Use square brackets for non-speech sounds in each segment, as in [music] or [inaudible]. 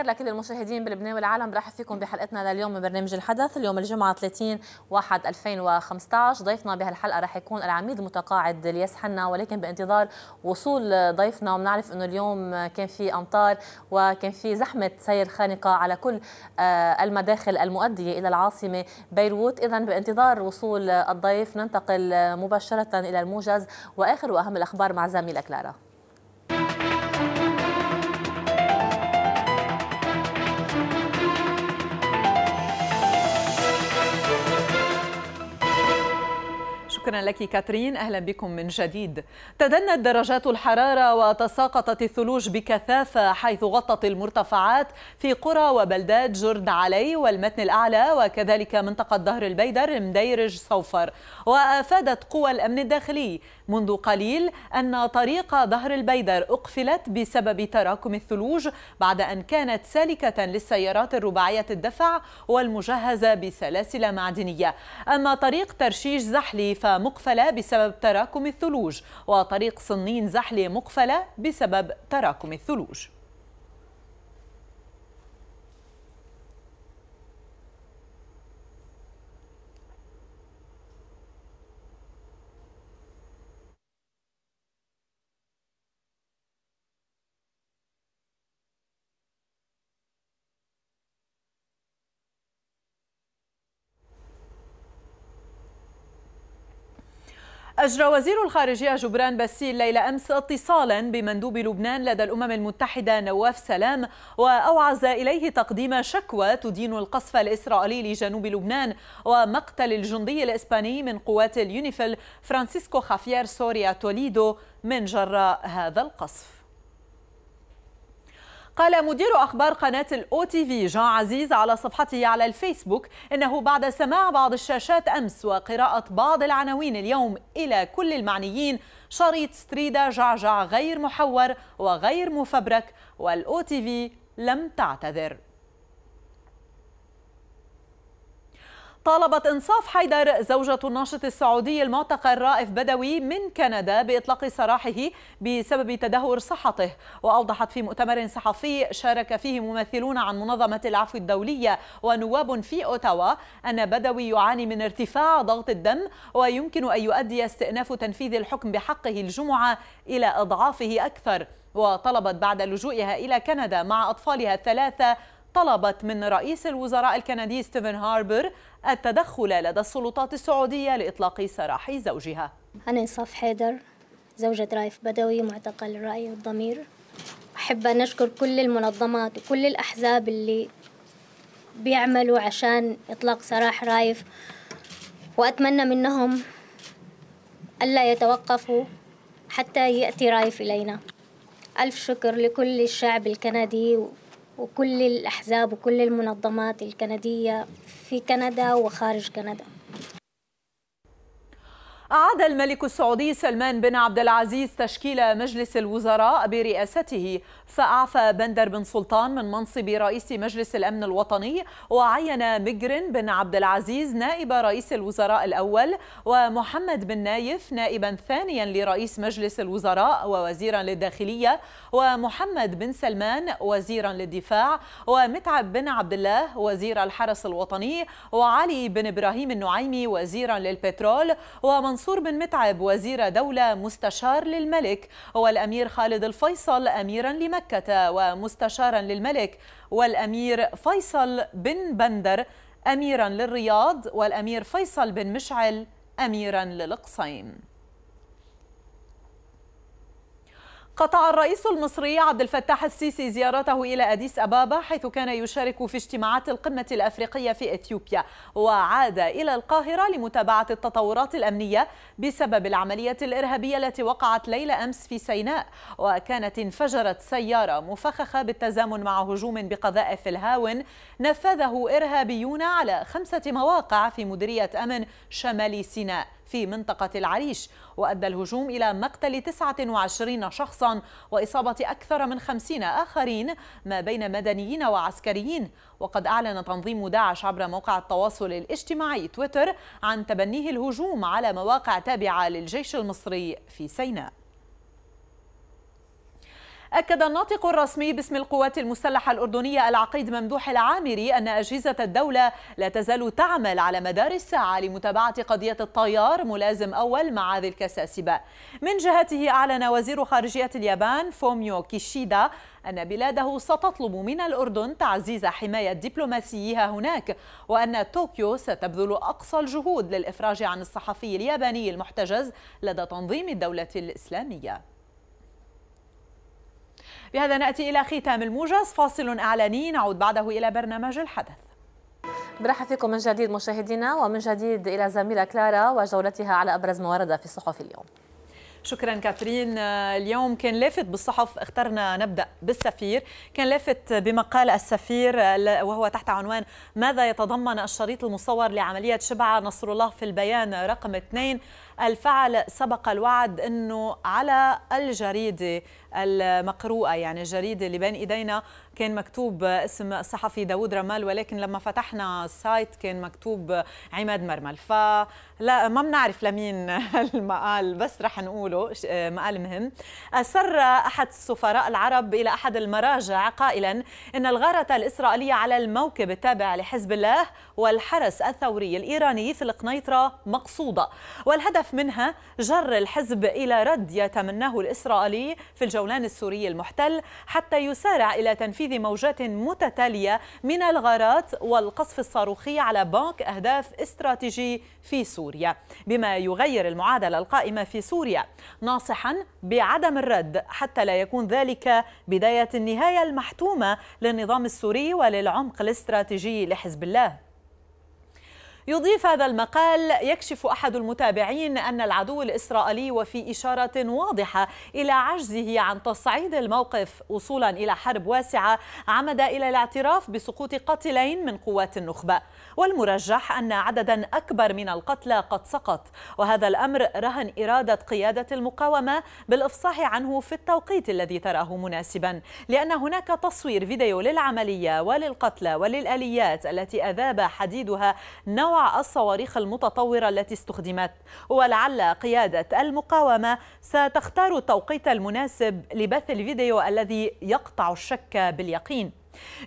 الخير لكل المشاهدين بلبنان والعالم برحب فيكم بحلقتنا لليوم من برنامج الحدث اليوم الجمعة 30 1 2015 ضيفنا بهالحلقة رح يكون العميد المتقاعد الياس حنا ولكن بانتظار وصول ضيفنا وبنعرف انه اليوم كان في امطار وكان في زحمة سير خانقة على كل آه، المداخل المؤدية الى العاصمة بيروت اذا بانتظار وصول الضيف ننتقل مباشرة الى الموجز واخر واهم الاخبار مع زميلة كلارا شكرا لك كاترين أهلا بكم من جديد تدنت درجات الحرارة وتساقطت الثلوج بكثافة حيث غطت المرتفعات في قرى وبلدات جرد علي والمتن الأعلى وكذلك منطقة ظهر البيدر مديرج صوفر وأفادت قوى الأمن الداخلي منذ قليل أن طريق ظهر البيدر أقفلت بسبب تراكم الثلوج بعد أن كانت سالكة للسيارات الرباعية الدفع والمجهزة بسلاسل معدنية أما طريق ترشيش زحلي فمقفلة بسبب تراكم الثلوج وطريق صنين زحلي مقفلة بسبب تراكم الثلوج أجرى وزير الخارجية جبران باسيل ليلة أمس اتصالا بمندوب لبنان لدى الأمم المتحدة نواف سلام وأوعز إليه تقديم شكوى تدين القصف الإسرائيلي لجنوب لبنان ومقتل الجندي الإسباني من قوات اليونيفيل فرانسيسكو خافيير سوريا توليدو من جراء هذا القصف قال مدير أخبار قناة الأو تي في جان عزيز على صفحته على الفيسبوك إنه بعد سماع بعض الشاشات أمس وقراءة بعض العناوين اليوم إلى كل المعنيين شريط ستريدا جعجع غير محور وغير مفبرك والأو تي في لم تعتذر طالبت إنصاف حيدر زوجة الناشط السعودي المعتقل رائف بدوي من كندا بإطلاق سراحه بسبب تدهور صحته وأوضحت في مؤتمر صحفي شارك فيه ممثلون عن منظمة العفو الدولية ونواب في أوتاوا أن بدوي يعاني من ارتفاع ضغط الدم ويمكن أن يؤدي استئناف تنفيذ الحكم بحقه الجمعة إلى أضعافه أكثر وطلبت بعد لجوئها إلى كندا مع أطفالها الثلاثة طلبت من رئيس الوزراء الكندي ستيفن هاربر التدخل لدى السلطات السعودية لإطلاق سراح زوجها أنا إنصاف حيدر زوجة رايف بدوي معتقل الرأي والضمير أحب أن أشكر كل المنظمات وكل الأحزاب اللي بيعملوا عشان إطلاق سراح رايف وأتمنى منهم ألا يتوقفوا حتى يأتي رايف إلينا ألف شكر لكل الشعب الكندي وكل الأحزاب وكل المنظمات الكندية في كندا وخارج كندا أعاد الملك السعودي سلمان بن عبد العزيز تشكيل مجلس الوزراء برئاسته فأعفى بندر بن سلطان من منصب رئيس مجلس الأمن الوطني وعين مجرن بن عبد العزيز نائب رئيس الوزراء الأول ومحمد بن نايف نائبا ثانيا لرئيس مجلس الوزراء ووزيرا للداخلية ومحمد بن سلمان وزيرا للدفاع ومتعب بن عبد الله وزير الحرس الوطني وعلي بن إبراهيم النعيمي وزيرا للبترول ومن منصور بن متعب وزير دولة مستشار للملك والأمير خالد الفيصل أميرا لمكة ومستشارا للملك والأمير فيصل بن بندر أميرا للرياض والأمير فيصل بن مشعل أميرا للقصيم قطع الرئيس المصري عبد الفتاح السيسي زيارته إلى أديس أبابا حيث كان يشارك في اجتماعات القمة الأفريقية في إثيوبيا وعاد إلى القاهرة لمتابعة التطورات الأمنية بسبب العملية الإرهابية التي وقعت ليلة أمس في سيناء وكانت انفجرت سيارة مفخخة بالتزامن مع هجوم بقذائف الهاون نفذه إرهابيون على خمسة مواقع في مديرية أمن شمال سيناء في منطقة العريش وأدى الهجوم إلى مقتل 29 شخصا وإصابة أكثر من 50 آخرين ما بين مدنيين وعسكريين وقد أعلن تنظيم داعش عبر موقع التواصل الاجتماعي تويتر عن تبنيه الهجوم على مواقع تابعة للجيش المصري في سيناء أكد الناطق الرسمي باسم القوات المسلحة الأردنية العقيد ممدوح العامري أن أجهزة الدولة لا تزال تعمل على مدار الساعة لمتابعة قضية الطيار ملازم أول مع ذي الكساسبة من جهته أعلن وزير خارجية اليابان فوميو كيشيدا أن بلاده ستطلب من الأردن تعزيز حماية دبلوماسيها هناك وأن طوكيو ستبذل أقصى الجهود للإفراج عن الصحفي الياباني المحتجز لدى تنظيم الدولة الإسلامية بهذا نأتي إلى ختام الموجز فاصل إعلاني نعود بعده إلى برنامج الحدث برحب فيكم من جديد مشاهدينا ومن جديد إلى زميلة كلارا وجولتها على أبرز ما ورد في الصحف اليوم شكرا كاترين آه، اليوم كان لافت بالصحف اخترنا نبدا بالسفير كان لافت بمقال السفير آه، وهو تحت عنوان ماذا يتضمن الشريط المصور لعمليه شبع نصر الله في البيان رقم 2 الفعل سبق الوعد أنه على الجريدة المقروءة يعني الجريدة اللي بين إيدينا كان مكتوب اسم الصحفي داود رمال ولكن لما فتحنا السايت كان مكتوب عماد مرمل فلا ما بنعرف لمين [laughs] المقال بس رح نقوله مقال مهم أسر أحد السفراء العرب إلى أحد المراجع قائلا إن الغارة الإسرائيلية على الموكب التابع لحزب الله والحرس الثوري الإيراني في القنيطرة مقصودة والهدف منها جر الحزب إلى رد يتمناه الإسرائيلي في الجولان السوري المحتل حتى يسارع إلى تنفيذ تنفيذ موجات متتالية من الغارات والقصف الصاروخي على بنك أهداف استراتيجي في سوريا بما يغير المعادلة القائمة في سوريا ناصحا بعدم الرد حتى لا يكون ذلك بداية النهاية المحتومة للنظام السوري وللعمق الاستراتيجي لحزب الله يضيف هذا المقال يكشف أحد المتابعين أن العدو الإسرائيلي وفي إشارة واضحة إلى عجزه عن تصعيد الموقف وصولا إلى حرب واسعة عمد إلى الاعتراف بسقوط قتلين من قوات النخبة والمرجح أن عددا أكبر من القتلى قد سقط وهذا الأمر رهن إرادة قيادة المقاومة بالإفصاح عنه في التوقيت الذي تراه مناسبا لأن هناك تصوير فيديو للعملية وللقتلى وللآليات التي أذاب حديدها نوع الصواريخ المتطورة التي استخدمت ولعل قيادة المقاومة ستختار التوقيت المناسب لبث الفيديو الذي يقطع الشك باليقين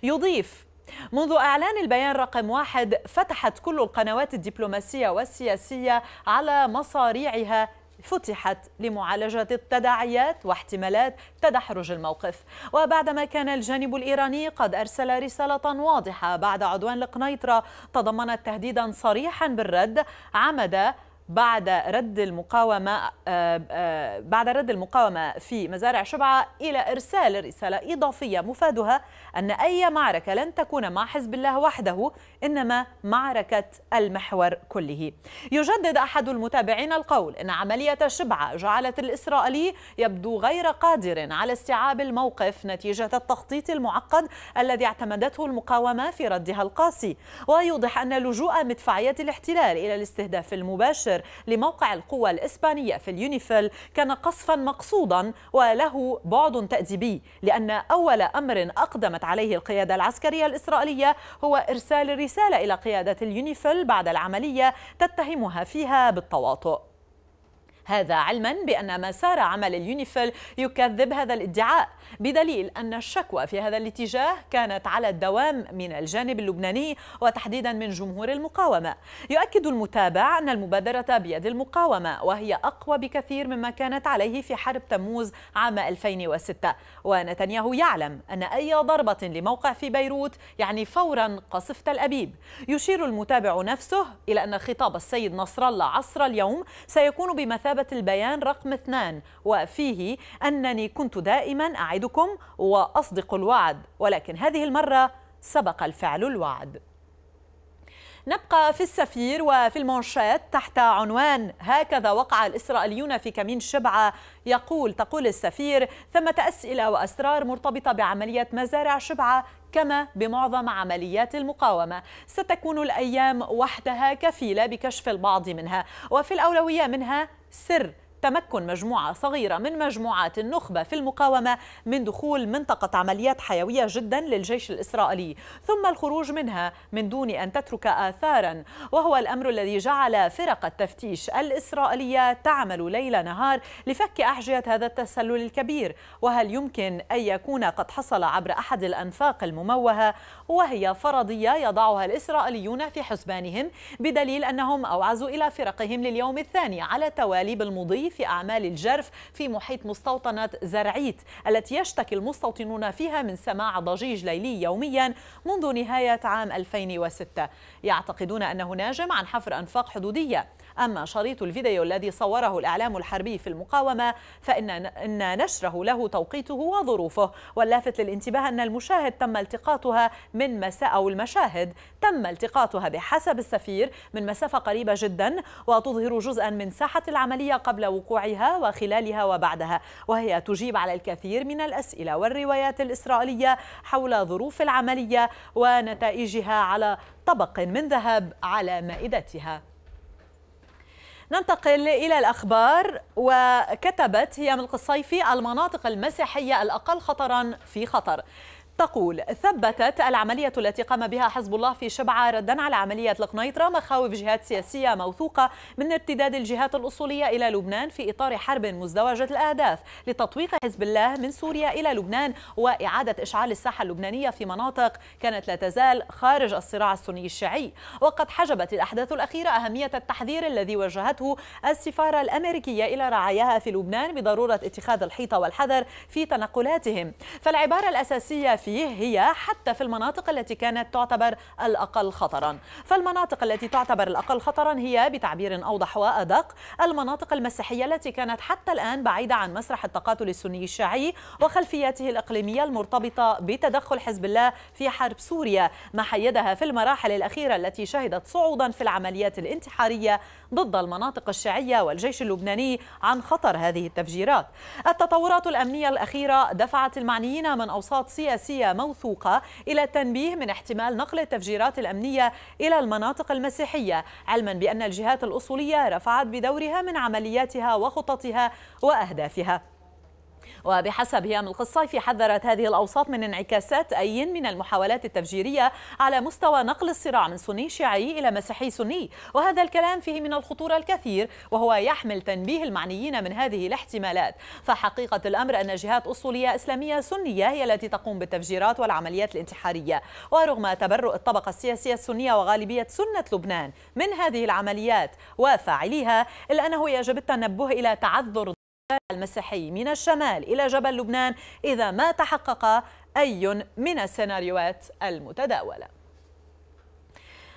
يضيف منذ إعلان البيان رقم واحد فتحت كل القنوات الدبلوماسية والسياسية على مصاريعها فتحت لمعالجة التداعيات واحتمالات تدحرج الموقف وبعدما كان الجانب الإيراني قد أرسل رسالة واضحة بعد عدوان القنيطرة تضمنت تهديدا صريحا بالرد عمد بعد رد المقاومة آه، آه، بعد رد المقاومة في مزارع شبعة إلى إرسال رسالة إضافية مفادها أن أي معركة لن تكون مع حزب الله وحده إنما معركة المحور كله يجدد أحد المتابعين القول إن عملية شبعة جعلت الإسرائيلي يبدو غير قادر على استيعاب الموقف نتيجة التخطيط المعقد الذي اعتمدته المقاومة في ردها القاسي ويوضح أن لجوء مدفعية الاحتلال إلى الاستهداف المباشر لموقع القوى الإسبانية في اليونيفيل كان قصفا مقصودا وله بعد تأديبي لأن أول أمر أقدمت عليه القيادة العسكرية الإسرائيلية هو إرسال رسالة إلى قيادة اليونيفيل بعد العملية تتهمها فيها بالتواطؤ هذا علما بأن مسار عمل اليونيفيل يكذب هذا الادعاء بدليل أن الشكوى في هذا الاتجاه كانت على الدوام من الجانب اللبناني وتحديدا من جمهور المقاومة يؤكد المتابع أن المبادرة بيد المقاومة وهي أقوى بكثير مما كانت عليه في حرب تموز عام 2006 ونتنياهو يعلم أن أي ضربة لموقع في بيروت يعني فورا قصف تل أبيب يشير المتابع نفسه إلى أن خطاب السيد نصر الله عصر اليوم سيكون بمثابة كتابة البيان رقم اثنان وفيه أنني كنت دائما أعدكم وأصدق الوعد ولكن هذه المرة سبق الفعل الوعد نبقى في السفير وفي المنشات تحت عنوان هكذا وقع الإسرائيليون في كمين شبعة يقول تقول السفير ثمة أسئلة وأسرار مرتبطة بعملية مزارع شبعة كما بمعظم عمليات المقاومة ستكون الأيام وحدها كفيلة بكشف البعض منها وفي الأولوية منها سر تمكن مجموعة صغيرة من مجموعات النخبة في المقاومة من دخول منطقة عمليات حيوية جدا للجيش الإسرائيلي ثم الخروج منها من دون أن تترك آثارا وهو الأمر الذي جعل فرق التفتيش الإسرائيلية تعمل ليل نهار لفك أحجية هذا التسلل الكبير وهل يمكن أن يكون قد حصل عبر أحد الأنفاق المموهة وهي فرضية يضعها الإسرائيليون في حسبانهم بدليل أنهم أوعزوا إلى فرقهم لليوم الثاني على التوالي بالمضي في أعمال الجرف في محيط مستوطنة زرعيت التي يشتكي المستوطنون فيها من سماع ضجيج ليلي يوميا منذ نهاية عام 2006 يعتقدون أنه ناجم عن حفر أنفاق حدودية أما شريط الفيديو الذي صوره الإعلام الحربي في المقاومة فإن إن نشره له توقيته وظروفه واللافت للانتباه أن المشاهد تم التقاطها من مساء أو المشاهد تم التقاطها بحسب السفير من مسافة قريبة جدا وتظهر جزءا من ساحة العملية قبل وقوعها وخلالها وبعدها وهي تجيب على الكثير من الأسئلة والروايات الإسرائيلية حول ظروف العملية ونتائجها على طبق من ذهب على مائدتها ننتقل إلى الأخبار وكتبت هي من الصيفي المناطق المسيحية الأقل خطرا في خطر تقول ثبتت العملية التي قام بها حزب الله في شبعة ردا على عملية القنيطرة مخاوف جهات سياسية موثوقة من ارتداد الجهات الأصولية إلى لبنان في إطار حرب مزدوجة الأهداف لتطويق حزب الله من سوريا إلى لبنان وإعادة إشعال الساحة اللبنانية في مناطق كانت لا تزال خارج الصراع السني الشيعي وقد حجبت الأحداث الأخيرة أهمية التحذير الذي وجهته السفارة الأمريكية إلى رعاياها في لبنان بضرورة اتخاذ الحيطة والحذر في تنقلاتهم فالعبارة الأساسية في فيه هي حتى في المناطق التي كانت تعتبر الأقل خطرا فالمناطق التي تعتبر الأقل خطرا هي بتعبير أوضح وأدق المناطق المسيحية التي كانت حتى الآن بعيدة عن مسرح التقاتل السني الشيعي وخلفياته الإقليمية المرتبطة بتدخل حزب الله في حرب سوريا ما حيدها في المراحل الأخيرة التي شهدت صعودا في العمليات الانتحارية ضد المناطق الشيعية والجيش اللبناني عن خطر هذه التفجيرات التطورات الأمنية الأخيرة دفعت المعنيين من أوساط سياسية سياسية موثوقة إلى التنبيه من احتمال نقل التفجيرات الأمنية إلى المناطق المسيحية علما بأن الجهات الأصولية رفعت بدورها من عملياتها وخططها وأهدافها وبحسب هيام القصيفي حذرت هذه الأوساط من انعكاسات أي من المحاولات التفجيرية على مستوى نقل الصراع من سني شيعي إلى مسيحي سني وهذا الكلام فيه من الخطورة الكثير وهو يحمل تنبيه المعنيين من هذه الاحتمالات فحقيقة الأمر أن جهات أصولية إسلامية سنية هي التي تقوم بالتفجيرات والعمليات الانتحارية ورغم تبرؤ الطبقة السياسية السنية وغالبية سنة لبنان من هذه العمليات وفاعليها إلا أنه يجب التنبه إلى تعذر المسيحي من الشمال إلى جبل لبنان إذا ما تحقق أي من السيناريوهات المتداولة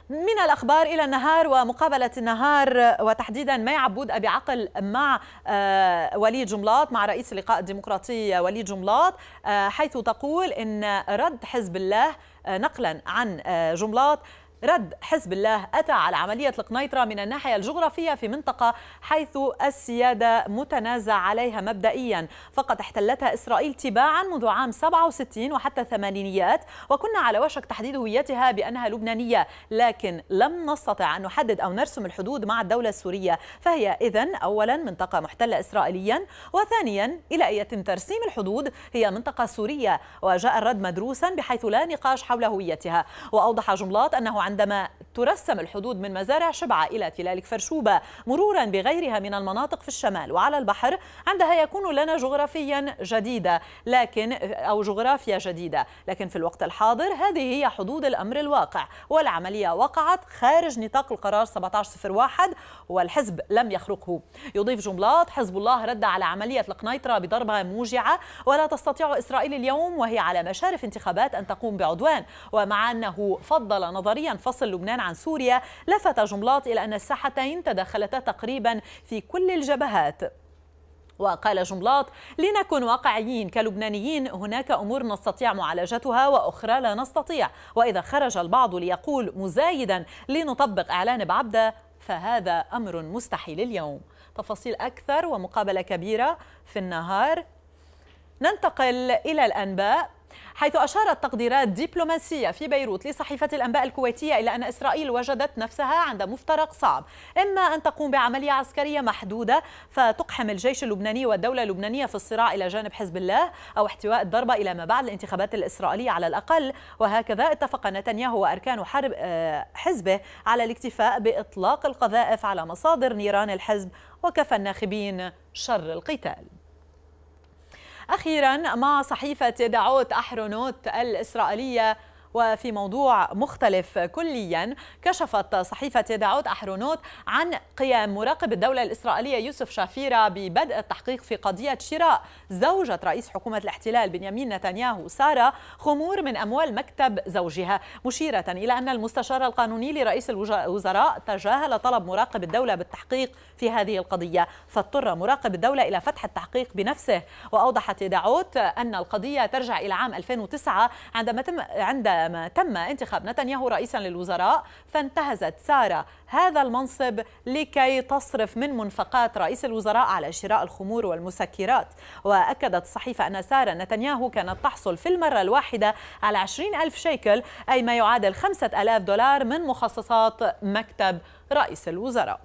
من الأخبار إلى النهار ومقابلة النهار وتحديدا ما عبود أبي عقل مع آه، وليد جملاط مع رئيس اللقاء الديمقراطي وليد جملاط آه، حيث تقول إن رد حزب الله آه، نقلا عن جملاط رد حزب الله أتى على عملية القنيطرة من الناحية الجغرافية في منطقة حيث السيادة متنازع عليها مبدئيا فقد احتلتها إسرائيل تباعا منذ عام 67 وحتى الثمانينيات وكنا على وشك تحديد هويتها بأنها لبنانية لكن لم نستطع أن نحدد أو نرسم الحدود مع الدولة السورية فهي إذا أولا منطقة محتلة إسرائيليا وثانيا إلى أن يتم ترسيم الحدود هي منطقة سورية وجاء الرد مدروسا بحيث لا نقاش حول هويتها وأوضح جملات أنه عندما ترسم الحدود من مزارع شبعة إلى تلال كفرشوبة مرورا بغيرها من المناطق في الشمال وعلى البحر عندها يكون لنا جغرافيا جديدة لكن أو جغرافيا جديدة لكن في الوقت الحاضر هذه هي حدود الأمر الواقع والعملية وقعت خارج نطاق القرار 1701 والحزب لم يخرقه يضيف جملات حزب الله رد على عملية القنيطرة بضربة موجعة ولا تستطيع إسرائيل اليوم وهي على مشارف انتخابات أن تقوم بعدوان ومع أنه فضل نظريا فصل لبنان عن سوريا لفت جملاط إلى أن الساحتين تدخلتا تقريبا في كل الجبهات وقال جملاط لنكن واقعيين كلبنانيين هناك أمور نستطيع معالجتها وأخرى لا نستطيع وإذا خرج البعض ليقول مزايدا لنطبق إعلان بعبدة فهذا أمر مستحيل اليوم تفاصيل أكثر ومقابلة كبيرة في النهار ننتقل إلى الأنباء حيث أشارت تقديرات دبلوماسية في بيروت لصحيفة الأنباء الكويتية إلى أن إسرائيل وجدت نفسها عند مفترق صعب إما أن تقوم بعملية عسكرية محدودة فتقحم الجيش اللبناني والدولة اللبنانية في الصراع إلى جانب حزب الله أو احتواء الضربة إلى ما بعد الانتخابات الإسرائيلية على الأقل وهكذا اتفق نتنياهو وأركان حرب آه، حزبه على الاكتفاء بإطلاق القذائف على مصادر نيران الحزب وكفى الناخبين شر القتال أخيرا مع صحيفة دعوت أحرونوت الإسرائيلية وفي موضوع مختلف كليا كشفت صحيفة داعود أحرونوت عن قيام مراقب الدولة الإسرائيلية يوسف شافيرا ببدء التحقيق في قضية شراء زوجة رئيس حكومة الاحتلال بنيامين نتنياهو سارة خمور من أموال مكتب زوجها مشيرة إلى أن المستشار القانوني لرئيس الوزراء تجاهل طلب مراقب الدولة بالتحقيق في هذه القضية فاضطر مراقب الدولة إلى فتح التحقيق بنفسه وأوضحت داعوت أن القضية ترجع إلى عام 2009 عندما تم عند ما تم انتخاب نتنياهو رئيسا للوزراء فانتهزت سارة هذا المنصب لكي تصرف من منفقات رئيس الوزراء على شراء الخمور والمسكرات وأكدت الصحيفة أن سارة نتنياهو كانت تحصل في المرة الواحدة على 20 ألف شيكل أي ما يعادل 5000 دولار من مخصصات مكتب رئيس الوزراء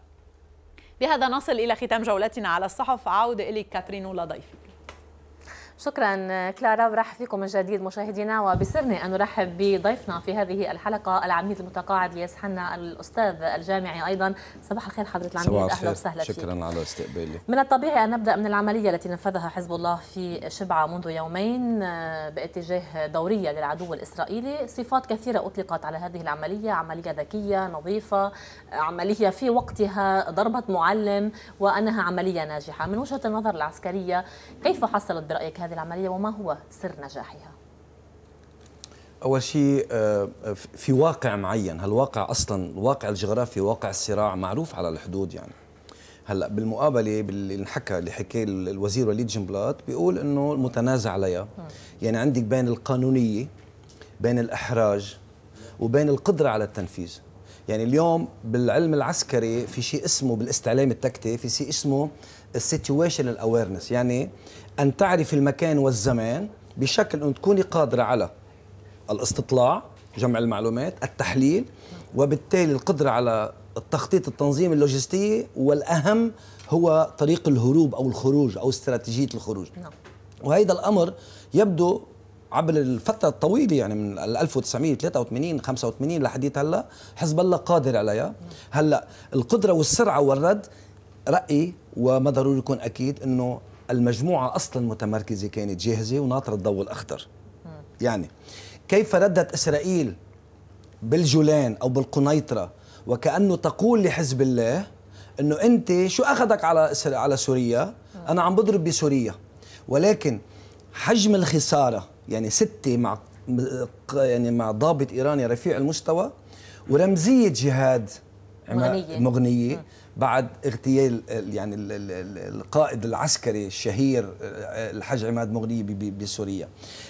بهذا نصل إلى ختام جولتنا على الصحف عودة إليك كاترين ولا شكرا كلارا ورحب فيكم من جديد مشاهدينا وبسرني ان نرحب بضيفنا في هذه الحلقه العميد المتقاعد لياس حنا الاستاذ الجامعي ايضا صباح الخير حضره العميد اهلا وسهلا فيك شكرا على استقبالي من الطبيعي ان نبدا من العمليه التي نفذها حزب الله في شبعه منذ يومين آه، باتجاه دوريه للعدو الاسرائيلي صفات كثيره اطلقت على هذه العمليه عمليه ذكيه نظيفه آه، عمليه في وقتها ضربت معلم وانها عمليه ناجحه من وجهه النظر العسكريه كيف حصلت برايك هذه هذه العملية وما هو سر نجاحها؟ أول شيء آه، آه، في واقع معين هالواقع أصلا الواقع الجغرافي واقع الصراع معروف على الحدود يعني هلا بالمقابله باللي انحكى اللي حكي الوزير وليد جنبلاط بيقول انه المتنازع عليها يعني عندك بين القانونيه بين الاحراج وبين القدره على التنفيذ يعني اليوم بالعلم العسكري في شيء اسمه بالاستعلام التكتي في شيء اسمه السيتويشنال اويرنس يعني أن تعرف المكان والزمان بشكل أن تكوني قادرة على الاستطلاع جمع المعلومات التحليل وبالتالي القدرة على التخطيط التنظيم اللوجستي والأهم هو طريق الهروب أو الخروج أو استراتيجية الخروج نعم. وهذا الأمر يبدو عبر الفترة الطويلة يعني من 1983 85 لحديت هلا حزب الله قادر عليها هلا القدرة والسرعة والرد رأيي وما ضروري يكون أكيد أنه المجموعة أصلا متمركزة كانت جاهزة وناطرة الضوء الأخضر يعني كيف ردت إسرائيل بالجولان أو بالقنيطرة وكأنه تقول لحزب الله أنه أنت شو أخذك على على سوريا أنا عم بضرب بسوريا ولكن حجم الخسارة يعني ستة مع يعني مع ضابط إيراني رفيع المستوى ورمزية جهاد مغنية, مغنية بعد اغتيال يعني القائد العسكري الشهير آه، آه، الحاج عماد مغني بسوريا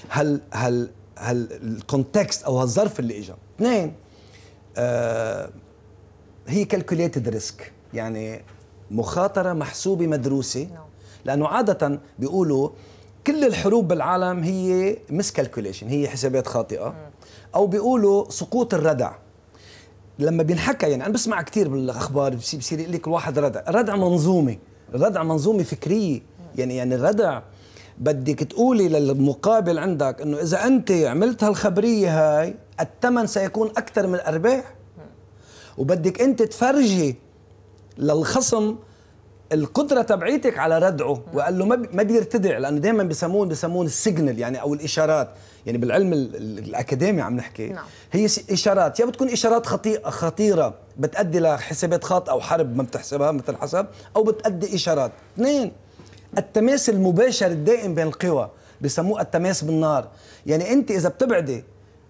هل هل هل الكونتكست او الظرف اللي اجى اثنين آه هي كالكوليتد ريسك يعني مخاطره محسوبه مدروسه نعم. لانه عاده بيقولوا كل الحروب بالعالم هي مسكالكوليشن هي حسابات خاطئه او بيقولوا سقوط الردع لما بينحكى يعني انا بسمع كثير بالاخبار بصير يقول لك الواحد ردع، ردع منظومه، ردع منظومه فكريه، يعني يعني الردع بدك تقولي للمقابل عندك انه اذا انت عملت هالخبريه هاي الثمن سيكون اكثر من الارباح وبدك انت تفرجي للخصم القدره تبعيتك على ردعه وقال له ما بيرتدع لانه دائما بسمون بسمون السيجنال يعني او الاشارات يعني بالعلم الاكاديمي عم نحكي نعم. هي اشارات يا بتكون اشارات خطيئه خطيره بتؤدي لحسابات خاطئه او حرب ما بتحسبها مثل حسب او بتؤدي اشارات اثنين التماس المباشر الدائم بين القوى بسموه التماس بالنار يعني انت اذا بتبعدي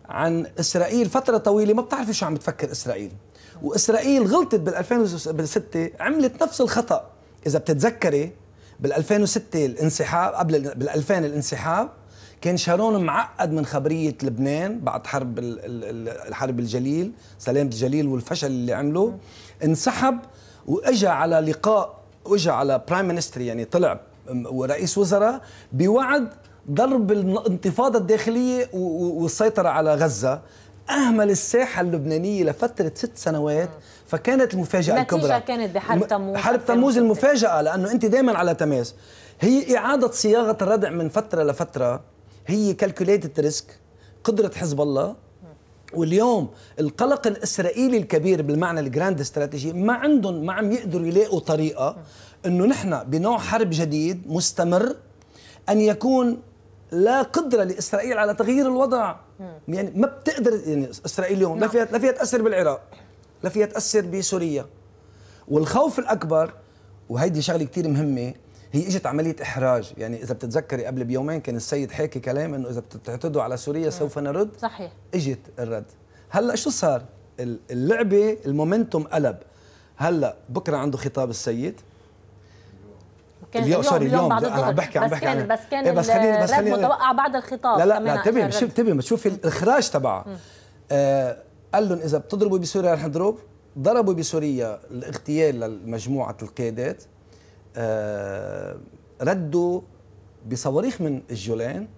عن اسرائيل فتره طويله ما بتعرفي شو عم بتفكر اسرائيل واسرائيل غلطت بال 2006 عملت نفس الخطا اذا بتتذكري بال 2006 الانسحاب قبل بال 2000 الانسحاب كان شارون معقد من خبريه لبنان بعد حرب الحرب الجليل سلامه الجليل والفشل اللي عمله انسحب واجا على لقاء واجا على برايم منستري يعني طلع ورئيس وزراء بوعد ضرب الانتفاضه الداخليه والسيطره على غزه اهمل الساحه اللبنانيه لفتره ست سنوات فكانت المفاجاه الكبرى النتيجه كانت بحرب تموز حرب تموز المفاجاه لانه انت دائما على تماس هي اعاده صياغه الردع من فتره لفتره هي كالكوليتد ريسك قدره حزب الله واليوم القلق الاسرائيلي الكبير بالمعنى الجراند استراتيجي ما عندهم ما عم يقدروا يلاقوا طريقه انه نحن بنوع حرب جديد مستمر ان يكون لا قدره لاسرائيل على تغيير الوضع يعني ما بتقدر يعني اسرائيل اليوم لا نعم. فيها لا فيها تاثر بالعراق لا فيها تاثر بسوريا والخوف الاكبر وهيدي شغله كثير مهمه هي اجت عمليه احراج يعني اذا بتتذكري قبل بيومين كان السيد حاكي كلام انه اذا بتعتدوا على سوريا سوف نرد صحيح اجت الرد هلا شو صار اللعبه المومنتوم قلب هلا بكره عنده خطاب السيد كان اليوم سوري اليوم, اليوم بعد الظهر بحكي عم بحكي عن بس كان إيه بس كان بس متوقع بعد الخطاب لا لا لا انتبهي انتبهي بتشوفي الاخراج تبعها آه قال لهم اذا بتضربوا بسوريا رح نضرب ضربوا بسوريا الاغتيال لمجموعه القيادات آه، ردوا بصواريخ من الجولان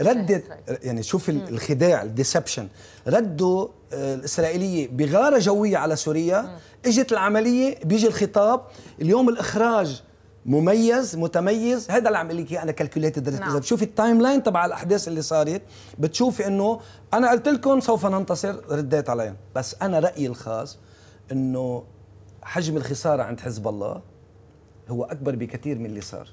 ردت يعني شوف الخداع الديسبشن ردوا آه، الاسرائيليه بغاره جويه على سوريا اجت العمليه بيجي الخطاب اليوم الاخراج مميز متميز هذا اللي عم لك انا كالكوليت درجه نعم. اذا بتشوفي التايم لاين تبع الاحداث اللي صارت بتشوفي انه انا قلت لكم سوف ننتصر رديت عليهم بس انا رايي الخاص انه حجم الخساره عند حزب الله هو أكبر بكثير من اللي صار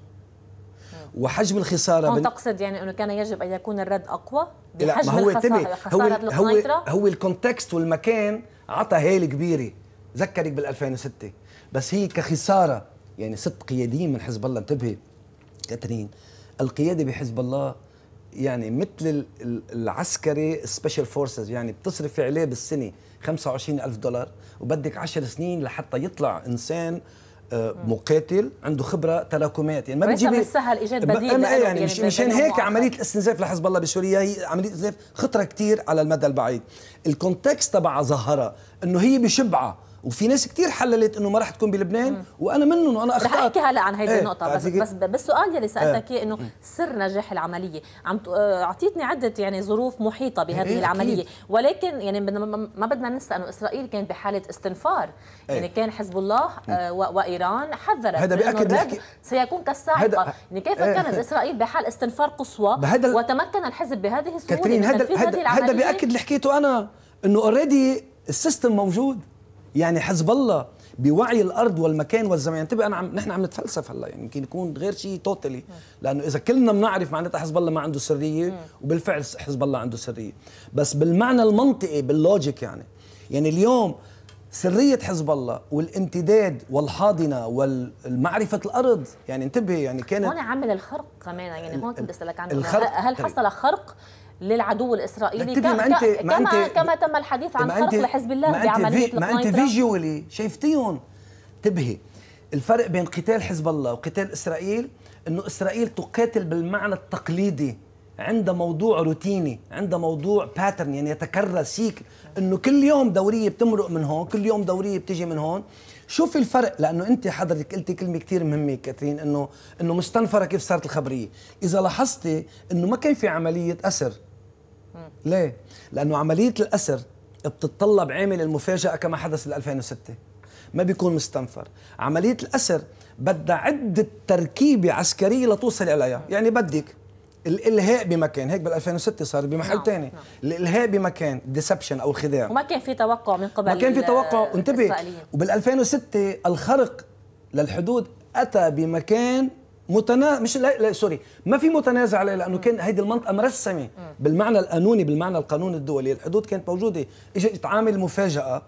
نعم. وحجم الخساره هون تقصد يعني انه كان يجب ان يكون الرد اقوى بحجم لا ما هو الخساره, هو هو هو الكونتكست والمكان عطى هيل كبيره ذكرك بال 2006 بس هي كخساره يعني ست قياديين من حزب الله انتبهي كاترين القياده بحزب الله يعني مثل العسكري سبيشال فورسز يعني بتصرف عليه بالسنه 25 ألف دولار وبدك 10 سنين لحتى يطلع إنسان آه، مقاتل عنده خبره تراكمات يعني ما بتجيب مش سهل ايجاد بديل أنا يعني, يعني مش يعني مشان هيك عمليه الاستنزاف لحزب الله بسوريا هي عمليه استنزاف خطره كثير على المدى البعيد الكونتكست تبعها ظهرها انه هي بشبعه وفي ناس كثير حللت انه ما راح تكون بلبنان مم. وانا منهم وانا اخطات رح احكي هلا عن هيدي ايه. النقطه بس, بس بس السؤال يلي سالتك إيه. اياه انه سر نجاح العمليه عم آه، اعطيتني عده يعني ظروف محيطه بهذه ايه العمليه أكيد. ولكن يعني ما بدنا ننسى انه اسرائيل كانت بحاله استنفار ايه. يعني كان حزب الله آه وايران حذرت هذا بياكد لك سيكون كالصاعقه يعني كيف ايه. كانت اسرائيل بحال استنفار قصوى وتمكن الحزب بهذه السهوله كاترين يعني هذا هذا بياكد اللي حكيته انا انه اوريدي السيستم موجود يعني حزب الله بوعي الارض والمكان والزمان انتبه يعني انا عم نحن عم نتفلسف هلا يعني يمكن يكون غير شيء توتالي لانه اذا كلنا بنعرف معناتها حزب الله ما عنده سريه وبالفعل حزب الله عنده سريه بس بالمعنى المنطقي باللوجيك يعني يعني اليوم سرية حزب الله والامتداد والحاضنة والمعرفة الأرض يعني انتبه يعني كانت هون عمل الخرق كمان يعني هون كنت بسألك عنه هل حصل خرق للعدو الاسرائيلي كما انت كما, ما انت كما تم الحديث عن خرق لحزب الله بعمليه في ما انت فيجولي شايفتيهم تبهي الفرق بين قتال حزب الله وقتال اسرائيل انه اسرائيل تقاتل بالمعنى التقليدي عندها موضوع روتيني عندها موضوع باترن يعني يتكرر سيك انه كل يوم دوريه بتمرق من هون كل يوم دوريه بتجي من هون شوفي الفرق لانه انت حضرتك قلتي كلمه كثير مهمه كاترين انه انه مستنفره كيف صارت الخبريه اذا لاحظتي انه ما كان في عمليه اسر ليه؟ لأنه عملية الأسر بتتطلب عامل المفاجأة كما حدث بال 2006 ما بيكون مستنفر عملية الأسر بدها عدة تركيبة عسكرية لتوصل إليها يعني بدك الالهاء بمكان هيك بال 2006 صار بمحل نعم. تاني نعم. الالهاء بمكان ديسبشن او الخداع وما كان في توقع من قبل ما كان في توقع انتبه وبال 2006 الخرق للحدود اتى بمكان متنا مش لا, لا سوري ما في متنازع عليه لانه كان هيدي المنطقه مرسمه بالمعنى القانوني بالمعنى القانون الدولي الحدود كانت موجوده اجت عامل مفاجاه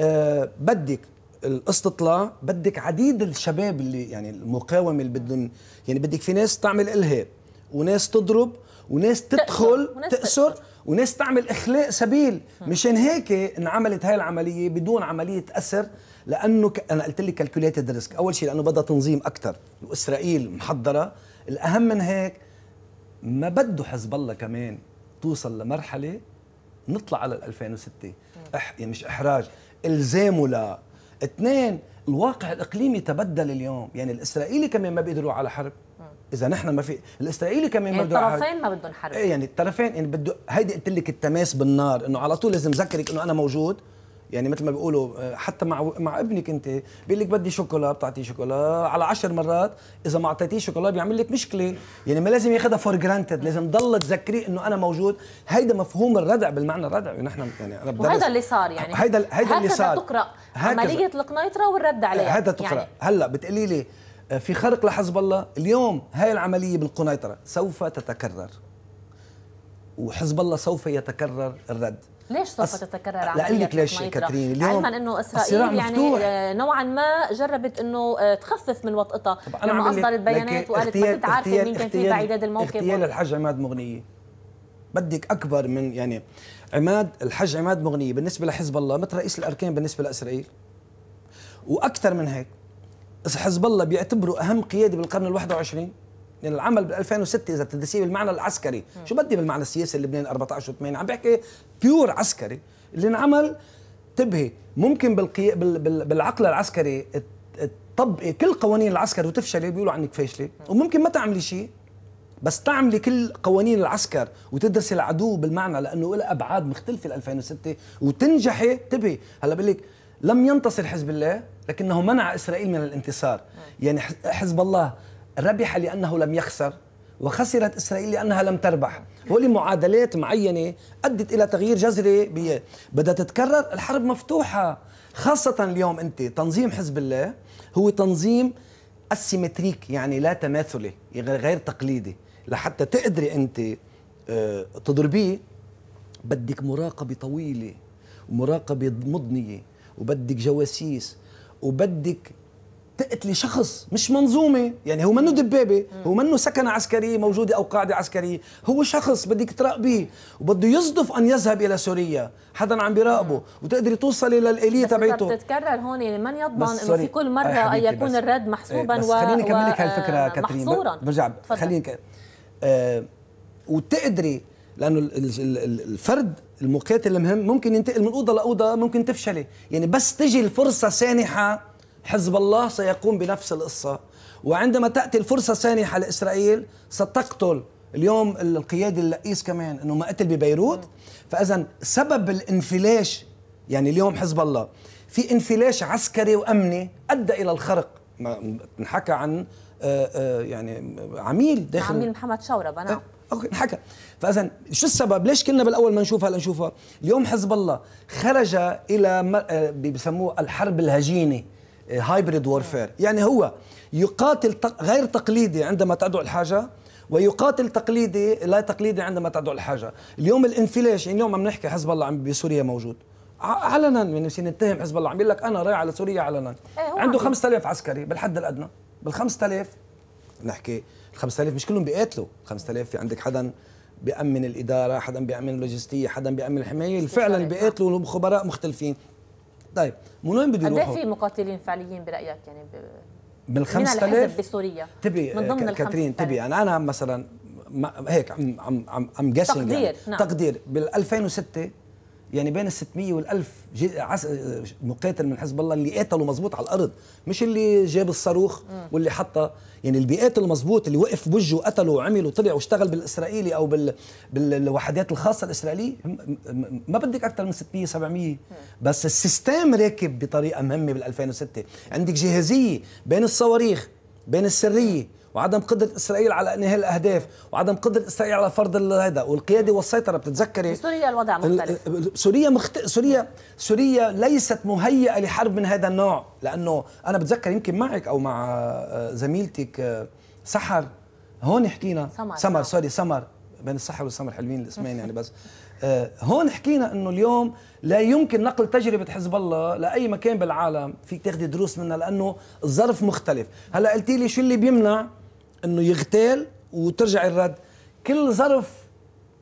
أه بدك الاستطلاع بدك عديد الشباب اللي يعني المقاومه اللي بدهم يعني بدك في ناس تعمل الهاء وناس تضرب وناس تدخل تأسر وناس تعمل اخلاء سبيل مشان هيك انعملت هاي العمليه بدون عمليه اسر لانه ك... انا قلت لك كالكوليتد ريسك اول شيء لانه بدها تنظيم اكثر واسرائيل محضره الاهم من هيك ما بده حزب الله كمان توصل لمرحله نطلع على 2006 اح... يعني مش احراج الزامه لا اثنين الواقع الاقليمي تبدل اليوم يعني الاسرائيلي كمان ما بيقدروا على حرب اذا نحن ما في الاسرائيلي كمان يعني ما بده الطرفين ما بدهم حرب ايه يعني الطرفين يعني بده هيدي قلت لك التماس بالنار انه على طول لازم ذكرك انه انا موجود يعني مثل ما بيقولوا آه، حتى مع مع ابنك انت بيقول لك بدي شوكولا بتعطيه شوكولا على عشر مرات اذا ما اعطيتيه شوكولا بيعمل لك مشكله يعني ما لازم ياخذها فور جرانتد لازم تضل تذكريه انه انا موجود هيدا مفهوم الردع بالمعنى الردع نحن يعني انا وهذا اللي صار يعني هيدا هيدا اللي صار تقرا هكذا. عمليه القنيطره والرد عليها هذا تقرا يعني. هلا بتقولي لي آه، في خرق لحزب الله اليوم هاي العمليه بالقنيطره سوف تتكرر وحزب الله سوف يتكرر الرد ليش سوف أص... تتكرر عملية لأقول لك ليش كاترين اليوم علما انه اسرائيل يعني مفتوح. آه، نوعا ما جربت انه آه، تخفف من وطئتها لما اصدرت بيانات وقالت ما كنت عارفه مين كان في بعداد الموقف اغتيال و... الحاج عماد مغنيه بدك اكبر من يعني عماد الحاج عماد مغنيه بالنسبه لحزب الله مثل رئيس الاركان بالنسبه لاسرائيل واكثر من هيك حزب الله بيعتبره اهم قياده بالقرن ال21 لان العمل بال 2006 اذا بتدرسيه بالمعنى العسكري م. شو بدي بالمعنى السياسي اللبناني 14 و8 عم بحكي بيور عسكري اللي انعمل تبهي ممكن بالقي... بال... بال... بالعقل العسكري تطبقي كل قوانين العسكر وتفشلي بيقولوا عنك فاشله وممكن ما تعملي شيء بس تعملي كل قوانين العسكر وتدرسي العدو بالمعنى لانه لها ابعاد مختلفه ل 2006 وتنجحي تبهي هلا بقول لك لم ينتصر حزب الله لكنه منع اسرائيل من الانتصار يعني حزب الله ربح لأنه لم يخسر وخسرت إسرائيل لأنها لم تربح هولي معادلات معينة أدت إلى تغيير جذري بدها تتكرر الحرب مفتوحة خاصة اليوم أنت تنظيم حزب الله هو تنظيم السيمتريك يعني لا تماثلي غير تقليدي لحتى تقدري أنت آه، تضربيه بدك مراقبة طويلة ومراقبة مضنية وبدك جواسيس وبدك تقتلي شخص مش منظومه يعني هو منه دبابه هو منه سكنه عسكريه موجوده او قاعده عسكريه هو شخص بدك تراقبيه وبده يصدف ان يذهب الى سوريا حدا عم بيراقبه وتقدري توصلي للاليه تبعيته بتتكرر هون يعني من يضمن انه في كل مره آه يكون الرد محسوبا بس و خليني اكمل لك هالفكره آه، كاترين محصورا برجع خليني ك... آه وتقدري لانه الفرد المقاتل المهم ممكن ينتقل من اوضه لاوضه ممكن تفشلي يعني بس تجي الفرصه سانحه حزب الله سيقوم بنفس القصة وعندما تأتي الفرصة سانحة لإسرائيل ستقتل اليوم القيادي اللئيس كمان انه ما قتل ببيروت فاذا سبب الانفلاش يعني اليوم حزب الله في انفلاش عسكري وامني ادى الى الخرق ما نحكى عن آه، آه، يعني عميل داخل عميل محمد شورب نعم. انا آه، اوكي نحكى فاذا شو السبب ليش كنا بالاول ما نشوفها لنشوفها نشوفها اليوم حزب الله خرج الى بسموه الحرب الهجينه هايبريد وورفير يعني هو يقاتل غير تقليدي عندما تدعو الحاجه ويقاتل تقليدي لا تقليدي عندما تدعو الحاجه اليوم الانفليشن اليوم عم نحكي حزب الله عم بسوريا موجود علنا من نتهم حزب الله عم بيقول لك انا رايح على سوريا علنا إيه، عنده 5000 عسكري بالحد الادنى بال 5000 نحكي ال 5000 مش كلهم بيقاتلوا 5000 في عندك حدا بيأمن الإدارة حدا بيأمن اللوجستية حدا بيأمن الحماية فعلا آه. بيقاتلوا خبراء مختلفين طيب من وين بده إيه يروحوا؟ في مقاتلين فعليين برايك يعني ب... من ال 5000 بسوريا تبي من ضمن كاترين تبي يعني انا مثلا ما هيك عم عم عم عم يعني. تقدير نعم. تقدير بال 2006 يعني بين ال 600 وال 1000 مقاتل من حزب الله اللي قاتلوا مظبوط على الارض مش اللي جاب الصاروخ واللي حطه يعني اللي بيقاتل مظبوط اللي وقف بوجه وقتله وعمل وطلع واشتغل بالاسرائيلي او بال... بالوحدات الخاصه الاسرائيليه ما بدك اكثر من 600 700 بس السيستم راكب بطريقه مهمه بال 2006 عندك جاهزيه بين الصواريخ بين السريه وعدم قدره اسرائيل على انهاء الاهداف وعدم قدره اسرائيل على فرض هذا والقياده والسيطره بتتذكري سوريا الوضع مختلف سوريا مخت... سوريا سوريا ليست مهيئه لحرب من هذا النوع لانه انا بتذكر يمكن معك او مع آه، زميلتك آه، سحر هون حكينا سمر, سمر آه. سوري سمر بين السحر والسمر حلوين الاسمين يعني بس هون حكينا انه اليوم لا يمكن نقل تجربه حزب الله لاي مكان بالعالم فيك تاخذي دروس منها لانه الظرف مختلف هلا قلتي لي شو اللي بيمنع انه يغتال وترجع الرد كل ظرف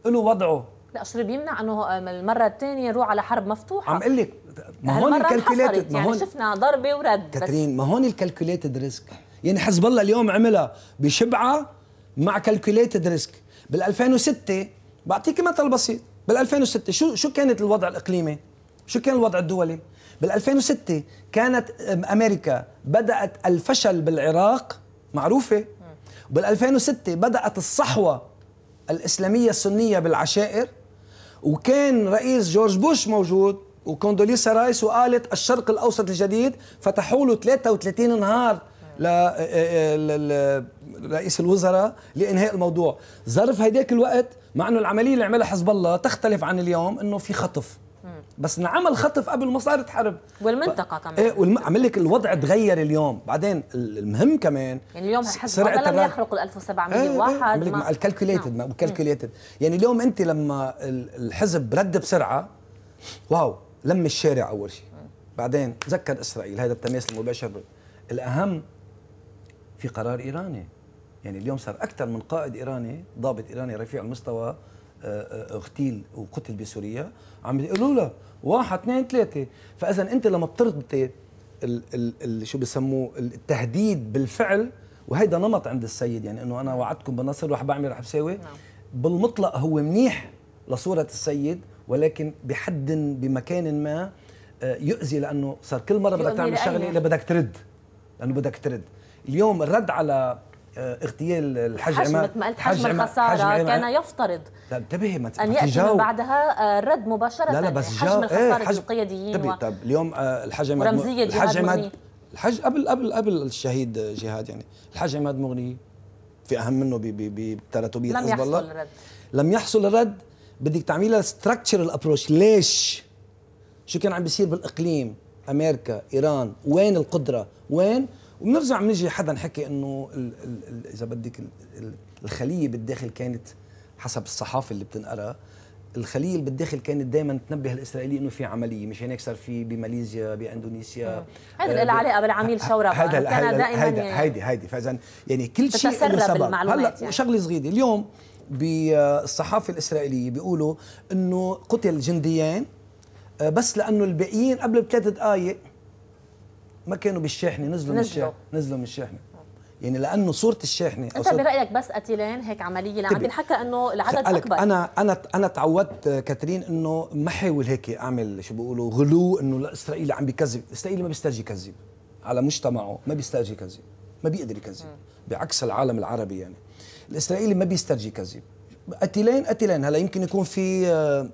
له وضعه لا شو بيمنع انه آه، المره الثانيه نروح على حرب مفتوحه عم اقول لك ما هون الكالكوليت ما يعني هون يعني شفنا ضربه ورد كاترين ما هون الكالكوليت ريسك يعني حزب الله اليوم عملها بشبعه مع كالكوليت ريسك بال 2006 بعطيك مثل بسيط بال 2006 شو شو كانت الوضع الاقليمي؟ شو كان الوضع الدولي؟ بال 2006 كانت امريكا بدات الفشل بالعراق معروفه بال2006 بدأت الصحوة الإسلامية السنية بالعشائر وكان رئيس جورج بوش موجود وكوندوليسا رايس وقالت الشرق الأوسط الجديد فتحوا له 33 نهار لرئيس الوزراء لانهاء الموضوع ظرف هيداك الوقت مع انه العمليه اللي عملها حزب الله تختلف عن اليوم انه في خطف بس انعمل خطف قبل ما صارت حرب والمنطقه كمان ايه والم... عم لك الوضع تغير اليوم بعدين المهم كمان يعني اليوم حزب الله لم يخرق ال 1701 ايه, إيه، الكالكوليتد ما... الكالكوليتد نعم. يعني اليوم انت لما الحزب رد بسرعه واو لم الشارع اول شيء بعدين ذكر اسرائيل هذا التماس المباشر الاهم في قرار ايراني يعني اليوم صار اكثر من قائد ايراني ضابط ايراني رفيع المستوى اغتيل وقتل بسوريا عم بيقولوا له واحد اثنين ثلاثه فاذا انت لما بتربطي ال ال ال شو بسموه التهديد بالفعل وهيدا نمط عند السيد يعني انه انا وعدتكم بالنصر ورح بعمل رح بساوي نعم. بالمطلق هو منيح لصوره السيد ولكن بحد بمكان ما آه، يؤذي لانه صار كل مره بدك تعمل شغله بدك ترد لانه بدك ترد اليوم الرد على آه، اغتيال الحاج حجم عماد حجم الخساره حجم كان يفترض لا انتبهي ما ان ياتي من بعدها آه، رد مباشره لا لا بس جاو حجم الخساره ايه حجم القياديين طب و... طب اليوم آه، الحاج عماد جهاد الحاج عماد الحاج قبل قبل قبل الشهيد جهاد يعني الحاج عماد مغني في اهم منه بتراتبيه حزب الله لم يحصل الرد لم يحصل الرد بدك تعملها ستراكشرال ابروش ليش؟ شو كان عم بيصير بالاقليم امريكا ايران وين القدره؟ وين؟ وبنرجع بنجي حدا حكي انه اذا بدك الخليه بالداخل كانت حسب الصحافه اللي بتنقرا الخليه اللي بالداخل كانت دائما تنبه الاسرائيلي انه في عمليه مش هيك صار في بماليزيا باندونيسيا هذا آه له علاقه بالعميل شوربه هذا كان دائما هيدي هيدي هيدي فاذا يعني كل شيء له سبب هلا يعني. شغله صغيره اليوم بالصحافه آه، الاسرائيليه بيقولوا انه قتل جنديان آه، بس لانه الباقيين قبل بثلاث دقائق ما كانوا بالشاحنه نزلوا, نزلوا من الشاحنه نزلوا من الشاحنه يعني لانه صوره الشاحنه انت برايك بس قتيلين هيك عمليه عم بينحكى طيب. انه العدد اكبر انا انا انا تعودت كاترين انه ما حاول هيك اعمل شو بيقولوا غلو انه الاسرائيلي عم بكذب الاسرائيلي ما بيسترجي يكذب على مجتمعه ما بيسترجي يكذب ما بيقدر يكذب بعكس العالم العربي يعني الاسرائيلي ما بيسترجي يكذب قتيلين قتيلين هلا يمكن يكون في آه،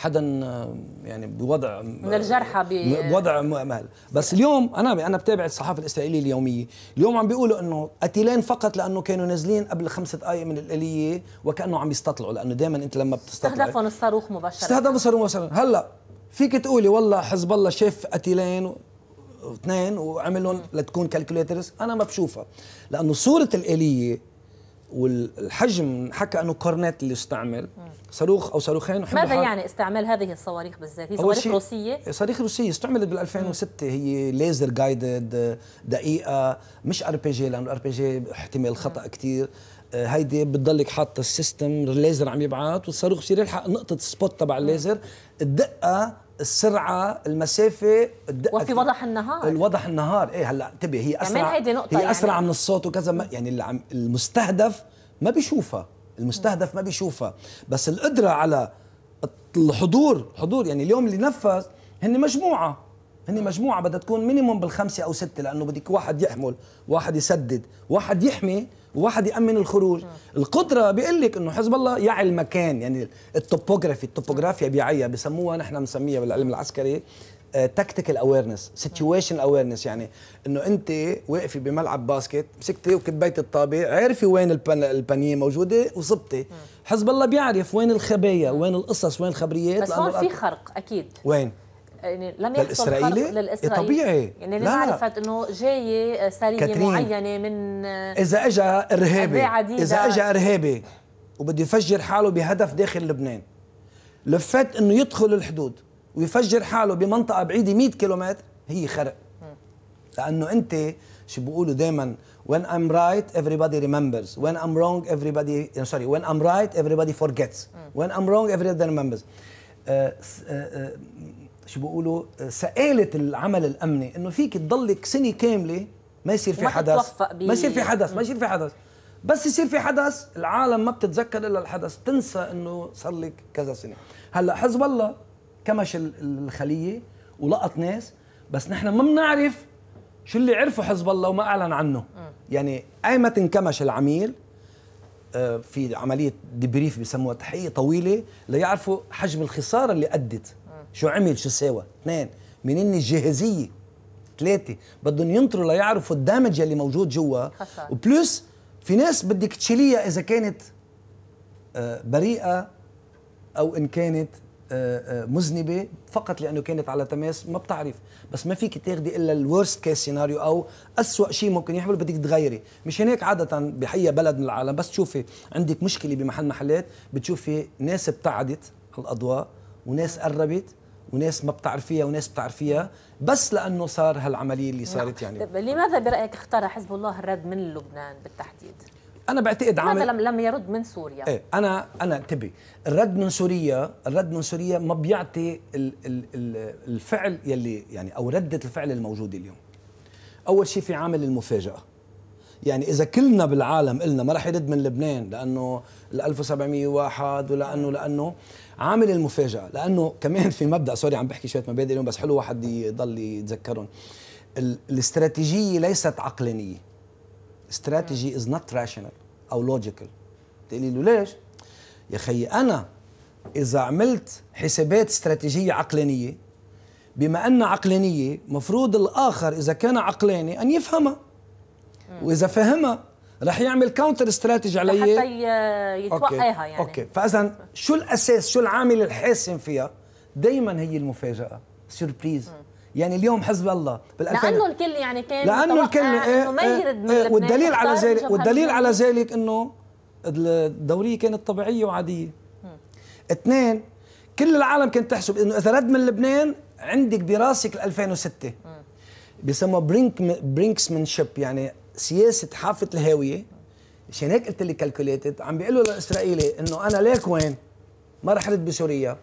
حدا آه، يعني بوضع من الجرحى بوضع مؤمل بس اليوم انا انا بتابع الصحافه الاسرائيليه اليوميه اليوم عم بيقولوا انه قتيلين فقط لانه كانوا نازلين قبل خمسة دقائق آية من الاليه وكانه عم يستطلعوا لانه دائما انت لما بتستطلع استهدفهم الصاروخ مباشره استهدفوا الصاروخ مباشره هلا فيك تقولي والله حزب الله شاف قتيلين اثنين وعملهم لتكون كالكوليترز انا ما بشوفها لانه صوره الاليه والحجم حكى انه كورنيت اللي استعمل صاروخ او صاروخين ماذا يعني استعمال هذه الصواريخ بالذات؟ هي صواريخ روسيه؟ صواريخ روسيه استعملت بال 2006 هي ليزر جايدد دقيقه مش ار بي جي لانه الار بي جي احتمال خطا كثير آه، هيدي بتضلك حاطه السيستم الليزر عم يبعث والصاروخ بصير يلحق نقطه سبوت تبع الليزر الدقه السرعه المسافه الدقه وفي وضح النهار وضح النهار ايه هلا انتبه هي اسرع كمان هيدي نقطه هي يعني اسرع من الصوت وكذا ما يعني اللي عم المستهدف ما بيشوفها المستهدف ما بيشوفها بس القدره على الحضور حضور يعني اليوم اللي نفذ هن مجموعه هن مجموعه بدها تكون مينيموم بالخمسه او سته لانه بدك واحد يحمل واحد يسدد واحد يحمي وواحد يامن الخروج القدره بيقول لك انه حزب الله يعي المكان يعني التوبوغرافي التوبوغرافيا بيعيها بسموها نحن بنسميها بالعلم العسكري تكتيكال اويرنس سيتويشن اويرنس يعني انه انت واقفه بملعب باسكت مسكتي وكبيت الطابه عارفه وين البن... البانيه موجوده وصبتي حزب الله بيعرف وين الخبايا وين القصص وين الخبريات بس هون في خرق اكيد وين يعني لم يحصل للإسرائيلي؟ للإسرائيل طبيعي يعني اللي عرفت انه جايه سريه معينه من اذا اجى ارهابي اذا اجى ارهابي وبده يفجر حاله بهدف داخل لبنان لفت انه يدخل الحدود ويفجر حاله بمنطقه بعيده 100 كيلومتر هي خرق لانه انت شو بيقولوا دائما when I'm right everybody remembers when I'm wrong everybody sorry when I'm right everybody forgets when I'm wrong everybody remembers آه، آه، آه، شو بيقولوا آه، سآلة العمل الأمني إنه فيك تضلك سنة كاملة ما يصير في حدث ما يصير في حدث ما يصير في حدث بس يصير في حدث العالم ما بتتذكر الا الحدث تنسى انه صار لك كذا سنه هلا حزب الله كمش الخليه ولقط ناس بس نحن ما بنعرف شو اللي عرفه حزب الله وما اعلن عنه يعني ايمت انكمش العميل آه، في عمليه ديبريف بسموها تحقيق طويله ليعرفوا حجم الخساره اللي ادت شو عمل شو سوى اثنين منين الجاهزيه ثلاثه بدهم ينطروا ليعرفوا الدمج اللي موجود جوا وبلس في ناس بدك تشيليها اذا كانت آه، بريئه او ان كانت آه، آه، مذنبه فقط لانه كانت على تماس ما بتعرف بس ما فيك تاخدي الا الورست كيس سيناريو او أسوأ شيء ممكن يحصل بدك تغيري مش هيك عاده بحي بلد من العالم بس تشوفي عندك مشكله بمحل محلات بتشوفي ناس ابتعدت عن الاضواء وناس قربت وناس ما بتعرفيها وناس بتعرفيها بس لانه صار هالعمليه اللي نعم. صارت يعني طيب لماذا برايك اختار حزب الله الرد من لبنان بالتحديد انا بعتقد عامل لم لم يرد من سوريا ايه انا انا انتبه الرد من سوريا الرد من سوريا ما بيعطي ال ال ال الفعل يلي يعني او رده الفعل الموجوده اليوم اول شيء في عامل المفاجاه يعني اذا كلنا بالعالم قلنا ما راح يرد من لبنان لانه ال 1701 ولانه لانه عامل المفاجاه لانه كمان في مبدا سوري عم بحكي شويه مبادئ اليوم بس حلو واحد يضل يتذكرهم الاستراتيجيه ليست عقلانيه استراتيجي از نوت راشنال او لوجيكال بتقولي له ليش يا خيي انا اذا عملت حسابات استراتيجيه عقلانيه بما انها عقلانيه مفروض الاخر اذا كان عقلاني ان يفهمها واذا فهمها رح يعمل كاونتر استراتيجي علي حتى يتوقعها يعني اوكي فاذا شو الاساس شو العامل الحاسم فيها دائما هي المفاجاه سيربريز يعني اليوم حزب الله بال2000 لانه الكل يعني كان لانه الكل إيه انه ما يرد إيه، من إيه والدليل على ذلك والدليل على ذلك انه الدوريه كانت طبيعيه وعاديه اثنين كل العالم كانت تحسب انه اذا رد من لبنان عندك براسك 2006 بيسموها برينك شيب يعني سياسه حافه الهاويه مشان هيك قلت لي كالكوليتد عم بيقول له للاسرائيلي انه انا ليك وين ما رد بسوريا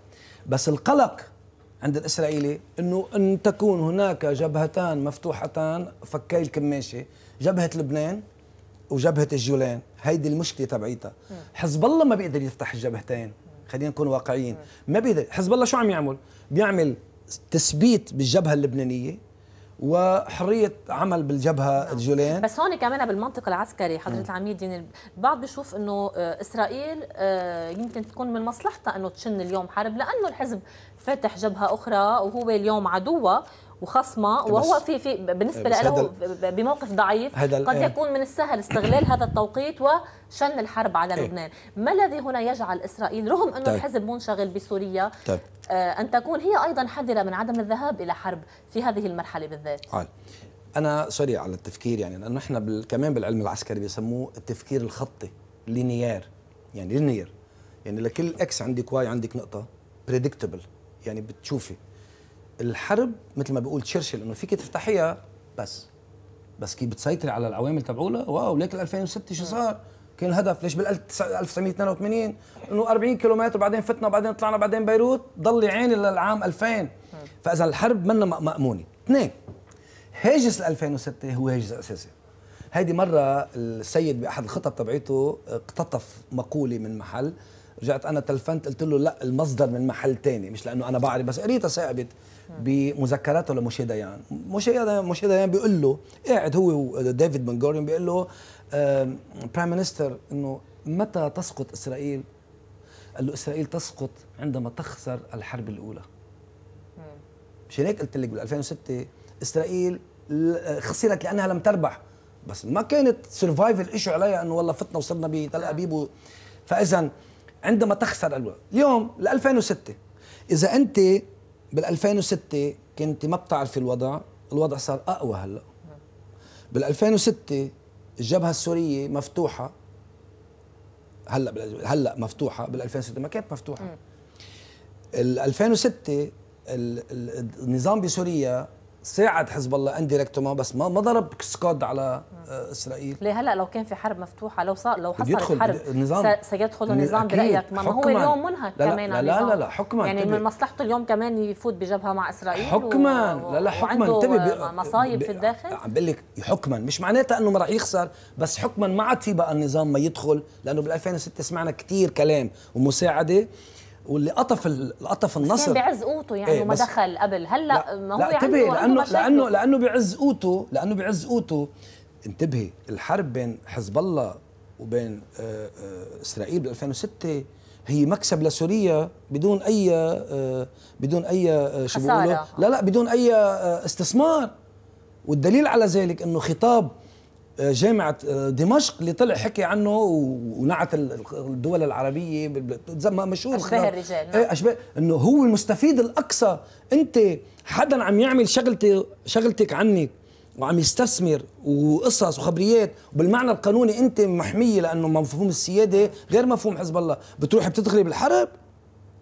بس القلق عند الاسرائيلي انه ان تكون هناك جبهتان مفتوحتان فكي الكماشه جبهه لبنان وجبهه الجولان هيدي المشكله تبعيتها حزب الله ما بيقدر يفتح الجبهتين خلينا نكون واقعيين ما بيقدر حزب الله شو عم يعمل بيعمل تثبيت بالجبهه اللبنانيه وحريه عمل بالجبهه الجولان نعم. بس هون كمان بالمنطق العسكري حضره نعم. العميد يعني البعض بيشوف انه آه، اسرائيل آه، يمكن تكون من مصلحتها انه تشن اليوم حرب لانه الحزب فتح جبهه اخرى وهو اليوم عدوها وخصمه وهو في في بالنسبه له بموقف ضعيف قد يكون من السهل استغلال هذا التوقيت وشن الحرب على إيه. لبنان ما الذي هنا يجعل اسرائيل رغم انه طيب. الحزب منشغل بسوريا طيب. آه، ان تكون هي ايضا حذره من عدم الذهاب الى حرب في هذه المرحله بالذات انا سوري على التفكير يعني لانه احنا كمان بالعلم العسكري بيسموه التفكير الخطي لينيير يعني لينيير يعني لكل اكس عندك واي عندك نقطه بريدكتبل يعني بتشوفي الحرب مثل ما بيقول تشرشل انه فيك تفتحيها بس بس كيف بتسيطري على العوامل تبعولها واو ليك 2006 شو صار كان الهدف ليش بال 1982 انه 40 كيلومتر بعدين فتنا بعدين طلعنا بعدين بيروت ضل عيني للعام 2000 فاذا الحرب منا مامونه اثنين هاجس 2006 هو هاجس اساسي هيدي مرة السيد بأحد الخطب تبعيته اقتطف مقولة من محل رجعت أنا تلفنت قلت له لا المصدر من محل تاني مش لأنه أنا بعرف بس قريتها ثابت بمذكراته لموشي ديان موشي ديان بيقول له قاعد هو وديفيد بن جوريون بيقول له برايم مينستر انه متى تسقط اسرائيل؟ قال له اسرائيل تسقط عندما تخسر الحرب الاولى مشان هيك قلت لك بال 2006 اسرائيل خسرت لانها لم تربح بس ما كانت سرفايفل شيء عليها انه والله فتنا وصرنا بتل نعم. ابيب فاذا عندما تخسر اليوم ل 2006 اذا انت بال 2006 كنت ما بتعرفي الوضع الوضع صار اقوى هلا بال 2006 الجبهه السوريه مفتوحه هلا هلا مفتوحه بال 2006 ما كانت مفتوحه ال 2006 النظام بسوريا ساعد حزب الله انديركتومون بس ما ما ضرب سكود على آه، اسرائيل ليه هلا لو كان في حرب مفتوحه لو صار لو حصلت يدخل حرب النظام سيدخل النظام برايك ما هو اليوم منهك لا كمان لا لا, لا لا حكما يعني من مصلحته اليوم كمان يفوت بجبهه مع اسرائيل حكما و... لا لا حكما انتبه آه، مصايب في الداخل عم بقول لك حكما مش معناتها انه ما راح يخسر بس حكما ما عاد في بقى النظام ما يدخل لانه بال 2006 سمعنا كثير كلام ومساعده واللي قطف قطف النصر كان بعز قوته يعني ايه وما دخل قبل هلا ما هو لا يعني انتبهي لانه لانه لانه بعز قوته لانه بعز قوته انتبهي الحرب بين حزب الله وبين آه، آه، اسرائيل بال 2006 هي مكسب لسوريا بدون اي آه، بدون اي شو بيقولوا لا لا بدون اي استثمار والدليل على ذلك انه خطاب جامعة آه، دمشق اللي طلع حكي عنه ونعت الدول العربية ما مشهور أشباه الرجال إيه، نعم. أشباه أنه هو المستفيد الأقصى أنت حدا عم يعمل شغلتي شغلتك عني وعم يستثمر وقصص وخبريات وبالمعنى القانوني انت محميه لانه مفهوم السياده غير مفهوم حزب الله بتروح بتدخلي بالحرب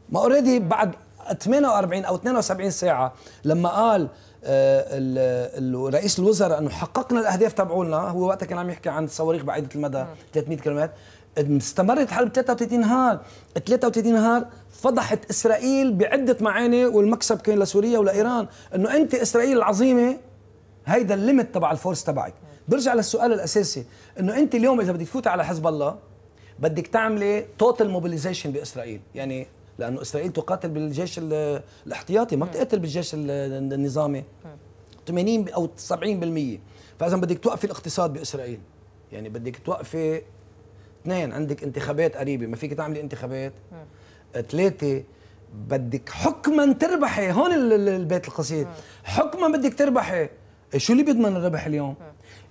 ما اوريدي بعد 48 او 72 ساعه لما قال آه، رئيس الوزراء انه حققنا الاهداف تبعولنا هو وقتها كان عم يحكي عن صواريخ بعيده المدى 300 كيلومتر استمرت الحرب 33 نهار 33 نهار فضحت اسرائيل بعده معاني والمكسب كان لسوريا ولايران انه انت اسرائيل العظيمه هيدا الليمت تبع الفورس تبعك برجع للسؤال الاساسي انه انت اليوم اذا بدك تفوتي على حزب الله بدك تعملي توتال موبيلايزيشن باسرائيل يعني لانه اسرائيل تقاتل بالجيش الاحتياطي ما بتقاتل بالجيش النظامي 80 او 70% فاذا بدك توقفي الاقتصاد باسرائيل يعني بدك توقفي اثنين عندك انتخابات قريبه ما فيك تعملي انتخابات ثلاثه بدك حكما تربحي هون البيت القصير حكما بدك تربحي إيه شو اللي بيضمن الربح اليوم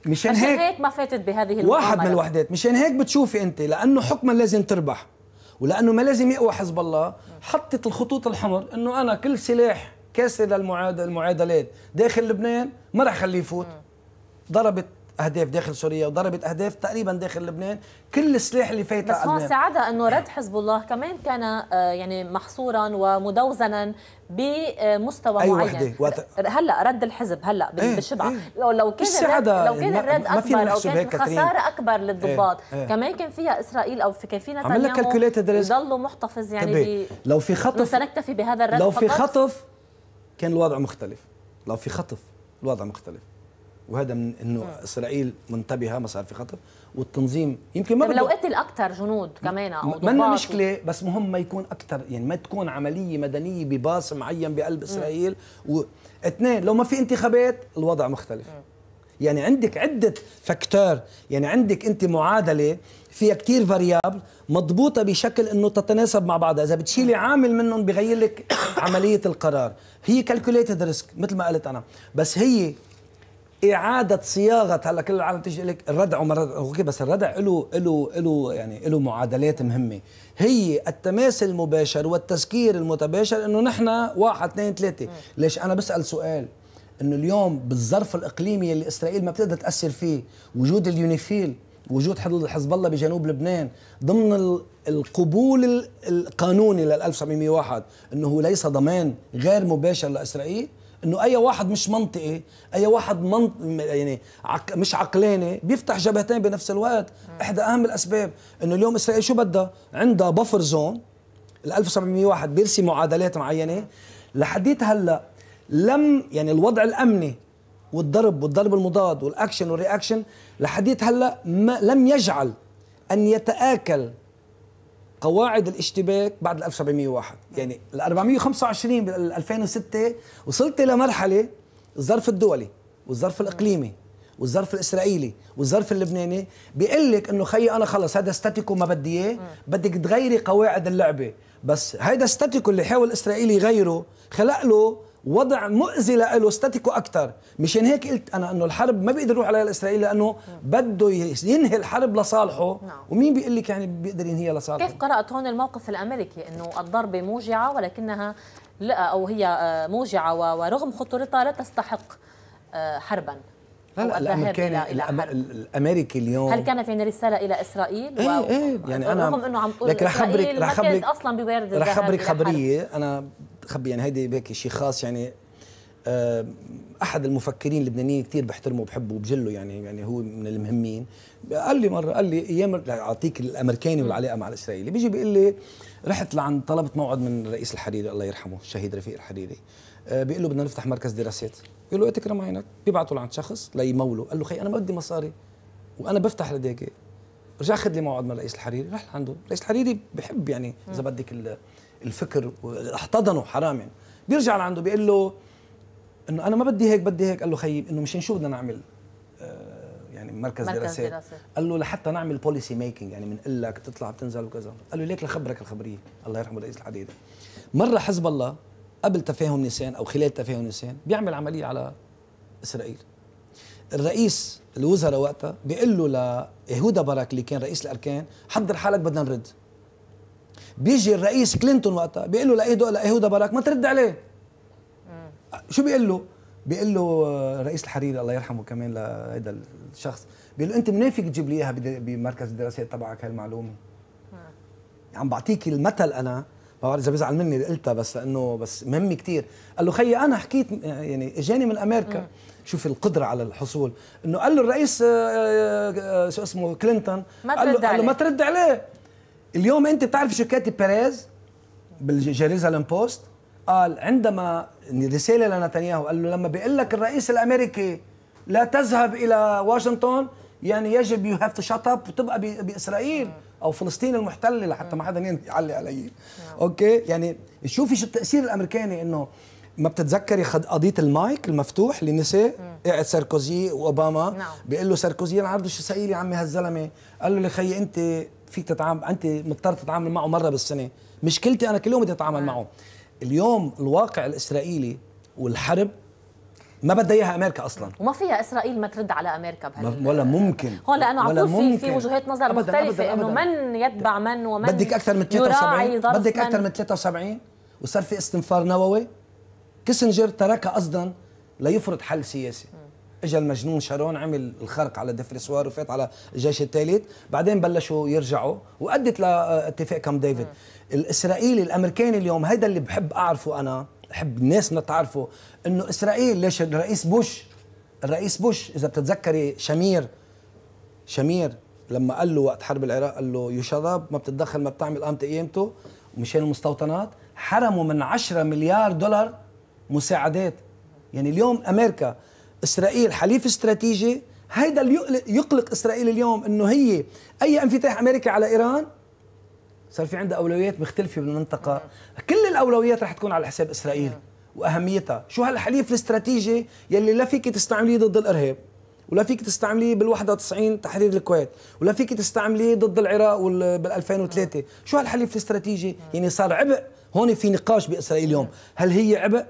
مشان هيك, هيك ما فاتت بهذه واحد من الوحدات مشان هيك بتشوفي انت لانه حكما لازم تربح ولانه ما لازم يقوى حزب الله حطت الخطوط الحمر انه انا كل سلاح كاسر للمعادلات داخل لبنان ما راح خليه يفوت ضربت اهداف داخل سوريا وضربت اهداف تقريبا داخل لبنان كل السلاح اللي فايت بس هون ساعدها انه رد حزب الله كمان كان آه، يعني محصورا ومدوزنا بمستوى أي معين وحدة. وقت... هلا رد الحزب هلا ايه بالشبعه ايه لو كان الرد لو كان الرد اكبر او كانت خساره اكبر للضباط ايه ايه كمان كان فيها اسرائيل او في كان في يضلوا محتفظ يعني بي... إيه، لو في خطف سنكتفي بهذا الرد لو في خطف كان الوضع مختلف لو في خطف الوضع مختلف وهذا من انه م. اسرائيل منتبهه صار في خطر والتنظيم يمكن ما طيب، بده لو قتل اكثر جنود كمان او ما مشكله بس مهم ما يكون اكثر يعني ما تكون عمليه مدنيه بباص معين بقلب اسرائيل واثنين لو ما في انتخابات الوضع مختلف م. يعني عندك عدة فاكتور يعني عندك أنت معادلة فيها كتير فاريابل مضبوطة بشكل أنه تتناسب مع بعضها إذا بتشيلي عامل منهم بغير لك [coughs] عملية القرار هي كالكوليتد ريسك مثل ما قلت أنا بس هي اعاده صياغه هلا كل العالم تيجي لك الردع وما الردع اوكي بس الردع له له له يعني له معادلات مهمه هي التماس المباشر والتذكير المتباشر انه نحن واحد اثنين ثلاثه ليش انا بسال سؤال انه اليوم بالظرف الاقليمي اللي اسرائيل ما بتقدر تاثر فيه وجود اليونيفيل وجود حدود حزب الله بجنوب لبنان ضمن القبول القانوني لل 1701 انه ليس ضمان غير مباشر لاسرائيل انه اي واحد مش منطقي اي واحد منط... يعني عق... مش عقلاني بيفتح جبهتين بنفس الوقت احدى اهم الاسباب انه اليوم اسرائيل شو بدها عندها بفر زون ال 1701 بيرسي معادلات معينه لحديت هلا لم يعني الوضع الامني والضرب والضرب المضاد والاكشن والرياكشن لحديت هلا ما لم يجعل ان يتآكل قواعد الاشتباك بعد 1701 يعني ال 425 بال 2006 وصلت لمرحله الظرف الدولي والظرف الاقليمي والظرف الاسرائيلي والظرف اللبناني بيقول لك انه خيي انا خلص هذا ستاتيكو ما بدي اياه بدك تغيري قواعد اللعبه بس هذا ستاتيكو اللي حاول الاسرائيلي يغيره خلق له وضع مؤذي له ستاتيكو اكثر مشان هيك قلت انا انه الحرب ما بيقدر يروح عليها الاسرائيل لانه نعم. بده ينهي الحرب لصالحه نعم. ومين بيقول لك يعني بيقدر ينهيها لصالحه كيف قرات هون الموقف الامريكي انه الضربه موجعه ولكنها لا او هي آه، موجعه ورغم خطورتها لا تستحق آه، حربا لا لا الامريكان الامريكي اليوم هل كانت يعني رساله الى اسرائيل؟ ايه ايه يعني انا رغم انه عم تقول لك رح خبرك رح خبرك اصلا بوارد رح خبرك خبريه انا تخبي يعني هيدي هيك شيء خاص يعني آه، احد المفكرين اللبنانيين كثير بحترمه وبحبه وبجله يعني يعني هو من المهمين قال لي مره قال لي ايام اعطيك الامريكاني والعلاقه مع الاسرائيلي بيجي بيقول لي رحت لعند طلبت موعد من رئيس الحريري الله يرحمه الشهيد رفيق الحريري آه، بيقول له بدنا نفتح مركز دراسات بيقول له تكرم عينك بيبعته لعند شخص ليموله قال له خي انا ما بدي مصاري وانا بفتح لديك رجع اخذ لي موعد من رئيس الحريري رح لعنده رئيس الحريري بحب يعني اذا بدك الفكر احتضنه حرام يعني. بيرجع لعنده بيقول له انه انا ما بدي هيك بدي هيك قال له خيي انه مشان شو بدنا نعمل آه، يعني مركز, مركز دراسات قال له لحتى نعمل بوليسي ميكينج يعني بنقول لك بتطلع بتنزل وكذا قال له ليك لخبرك الخبريه الله يرحمه رئيس الحديده مره حزب الله قبل تفاهم نيسان او خلال تفاهم نيسان بيعمل عمليه على اسرائيل الرئيس الوزراء وقتها بيقول له ليهودا برك اللي كان رئيس الاركان حضر حالك بدنا نرد بيجي الرئيس كلينتون وقتها بيقول له لايهودا لايهودا باراك ما ترد عليه شو بيقول له؟ بيقول له آه، رئيس الحريري الله يرحمه كمان لهذا الشخص بيقول له انت منين فيك تجيب لي اياها بمركز الدراسات تبعك هالمعلومه؟ عم يعني بعطيك المثل انا ما بعرف اذا بيزعل مني اللي قلتها بس لانه بس مهم كثير قال له خيي انا حكيت آه، يعني اجاني من امريكا شوف القدره على الحصول انه قال له الرئيس آه، شو اسمه كلينتون ما قال له, قال له ما ترد عليه اليوم انت بتعرف شو كاتب بيريز بالجيروزالم بوست قال عندما رساله لنتنياهو قال له لما بيقول لك الرئيس الامريكي لا تذهب الى واشنطن يعني يجب يو هاف تو شات اب وتبقى باسرائيل او فلسطين المحتله لحتى ما حدا يعلق علي نعم. اوكي يعني شوفي شو التاثير الامريكاني انه ما بتتذكري قضيه المايك المفتوح للنساء قاعد ساركوزي واوباما نعم. بيقول له ساركوزي انا عرضه شو سائل يا عمي هالزلمه قال له لخي انت فيك تتعامل انت مضطر تتعامل معه مره بالسنه مشكلتي انا كل يوم بدي اتعامل نعم. معه اليوم الواقع الاسرائيلي والحرب ما بدها اياها امريكا اصلا وما فيها اسرائيل ما ترد على امريكا بهال ولا ممكن هون لانه على طول في في وجهات نظر أبداً مختلفه انه من يتبع من ومن بدك اكثر من 73 بدك اكثر من 73 وصار في استنفار نووي كيسنجر تركها قصدا ليفرض حل سياسي اجى المجنون شارون عمل الخرق على ديفريسوار وفات على الجيش الثالث بعدين بلشوا يرجعوا وادت لاتفاق كام ديفيد الاسرائيلي الامريكاني اليوم هيدا اللي بحب اعرفه انا بحب الناس انها تعرفه انه اسرائيل ليش الرئيس بوش الرئيس بوش اذا بتتذكري شمير شمير لما قال له وقت حرب العراق قال له يو شباب ما بتتدخل ما بتعمل قامت قيمته مشان المستوطنات حرموا من 10 مليار دولار مساعدات يعني اليوم امريكا اسرائيل حليف استراتيجي هيدا اللي يقلق اسرائيل اليوم انه هي اي انفتاح امريكي على ايران صار في عندها اولويات مختلفه بالمنطقه كل الاولويات رح تكون على حساب اسرائيل واهميتها شو هالحليف الاستراتيجي يلي لا فيك تستعمليه ضد الارهاب ولا فيك تستعمليه بال91 تحرير الكويت ولا فيك تستعمليه ضد العراق بال2003 شو هالحليف الاستراتيجي يعني صار عبء هون في نقاش باسرائيل اليوم هل هي عبء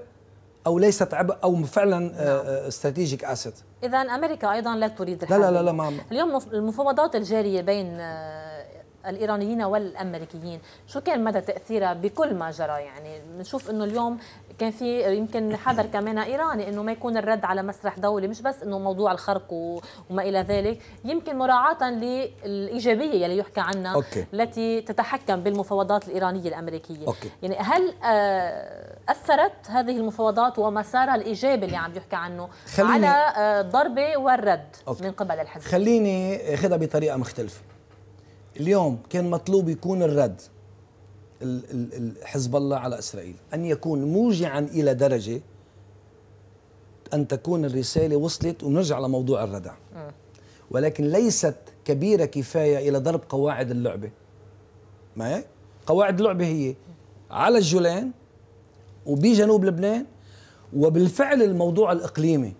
او ليست عبء او فعلا آه، نعم. آه، استراتيجيك اسيت اذا امريكا ايضا لا تريد الحرب لا لا لا ما اليوم المفاوضات الجاريه بين آه، الايرانيين والامريكيين شو كان مدى تاثيرها بكل ما جرى يعني بنشوف انه اليوم كان في يمكن حذر كمان ايراني انه ما يكون الرد على مسرح دولي مش بس انه موضوع الخرق وما الى ذلك يمكن مراعاه للايجابيه يلي يحكى عنها أوكي. التي تتحكم بالمفاوضات الايرانيه الامريكيه أوكي. يعني هل آه، اثرت هذه المفاوضات ومسارها الايجابي اللي عم يحكى عنه خليني على الضربه آه، والرد أوكي. من قبل الحزب خليني اخذها بطريقه مختلفه اليوم كان مطلوب يكون الرد حزب الله على إسرائيل أن يكون موجعا إلى درجة أن تكون الرسالة وصلت ونرجع لموضوع الردع آه. ولكن ليست كبيرة كفاية إلى ضرب قواعد اللعبة ما هيك؟ قواعد اللعبة هي على الجولان وبجنوب لبنان وبالفعل الموضوع الإقليمي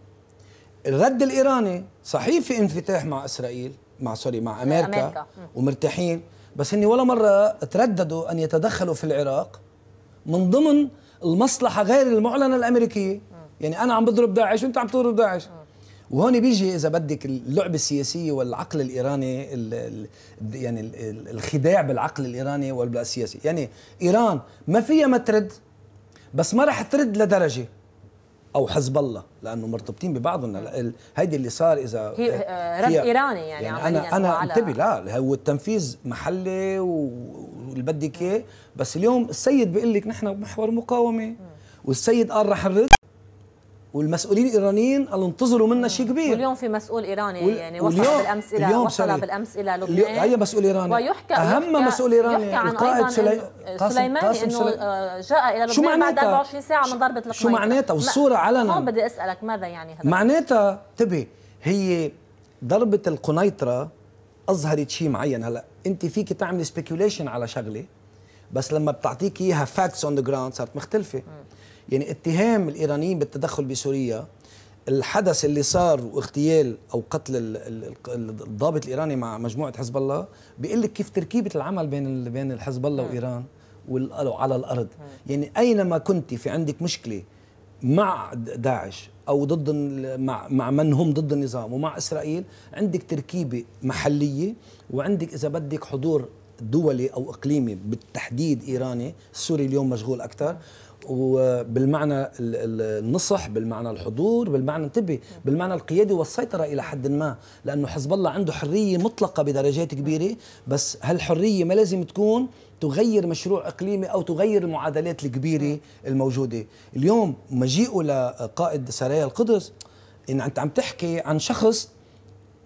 الرد الإيراني صحيح في انفتاح مع إسرائيل مع سوري مع أمريكا, أمريكا. ومرتاحين بس هني ولا مرة ترددوا أن يتدخلوا في العراق من ضمن المصلحة غير المعلنة الأمريكية يعني أنا عم بضرب داعش وأنت عم تضرب داعش وهون بيجي إذا بدك اللعبة السياسية والعقل الإيراني الـ الـ يعني الـ الخداع بالعقل الإيراني والسياسي يعني إيران ما فيها ما ترد بس ما رح ترد لدرجة او حزب الله لانه مرتبطين ببعض هيدي اللي صار اذا هي آه، رد ايراني يعني, يعني انا انا انتبه لا هو التنفيذ محلي واللي بس اليوم السيد بيقول لك نحن محور مقاومه والسيد قال رح نرد والمسؤولين الايرانيين قالوا انتظروا منا شيء كبير واليوم في مسؤول ايراني وال... يعني وصل واليوم... بالامس الى اليوم وصل سريع. بالامس الى لبنان اي مسؤول ايراني ويحكى اهم يحكى... مسؤول ايراني يحكى عن ايضا سلي... سليماني قاسم... انه سلي... آه، جاء الى لبنان بعد 24 ساعه من ضربه القنيطره شو معناتها والصوره علنا هون بدي اسالك ماذا يعني هذا معناتها انتبه هي ضربه القنيطره اظهرت شيء معين هلا انت فيك تعملي سبيكيوليشن على شغله بس لما بتعطيك اياها فاكتس اون ذا جراوند صارت مختلفه م. يعني اتهام الايرانيين بالتدخل بسوريا الحدث اللي صار واغتيال او قتل الضابط الايراني مع مجموعه حزب الله بيقول لك كيف تركيبه العمل بين بين حزب الله نعم. وايران وعلى الارض نعم. يعني اينما كنت في عندك مشكله مع داعش او ضد مع مع من هم ضد النظام ومع اسرائيل عندك تركيبه محليه وعندك اذا بدك حضور دولي او اقليمي بالتحديد ايراني السوري اليوم مشغول اكثر وبالمعنى النصح بالمعنى الحضور بالمعنى انتبه بالمعنى القيادة والسيطرة إلى حد ما لأنه حزب الله عنده حرية مطلقة بدرجات كبيرة بس هالحرية ما لازم تكون تغير مشروع اقليمي او تغير المعادلات الكبيره الموجوده، اليوم مجيئه لقائد سرايا القدس ان انت عم تحكي عن شخص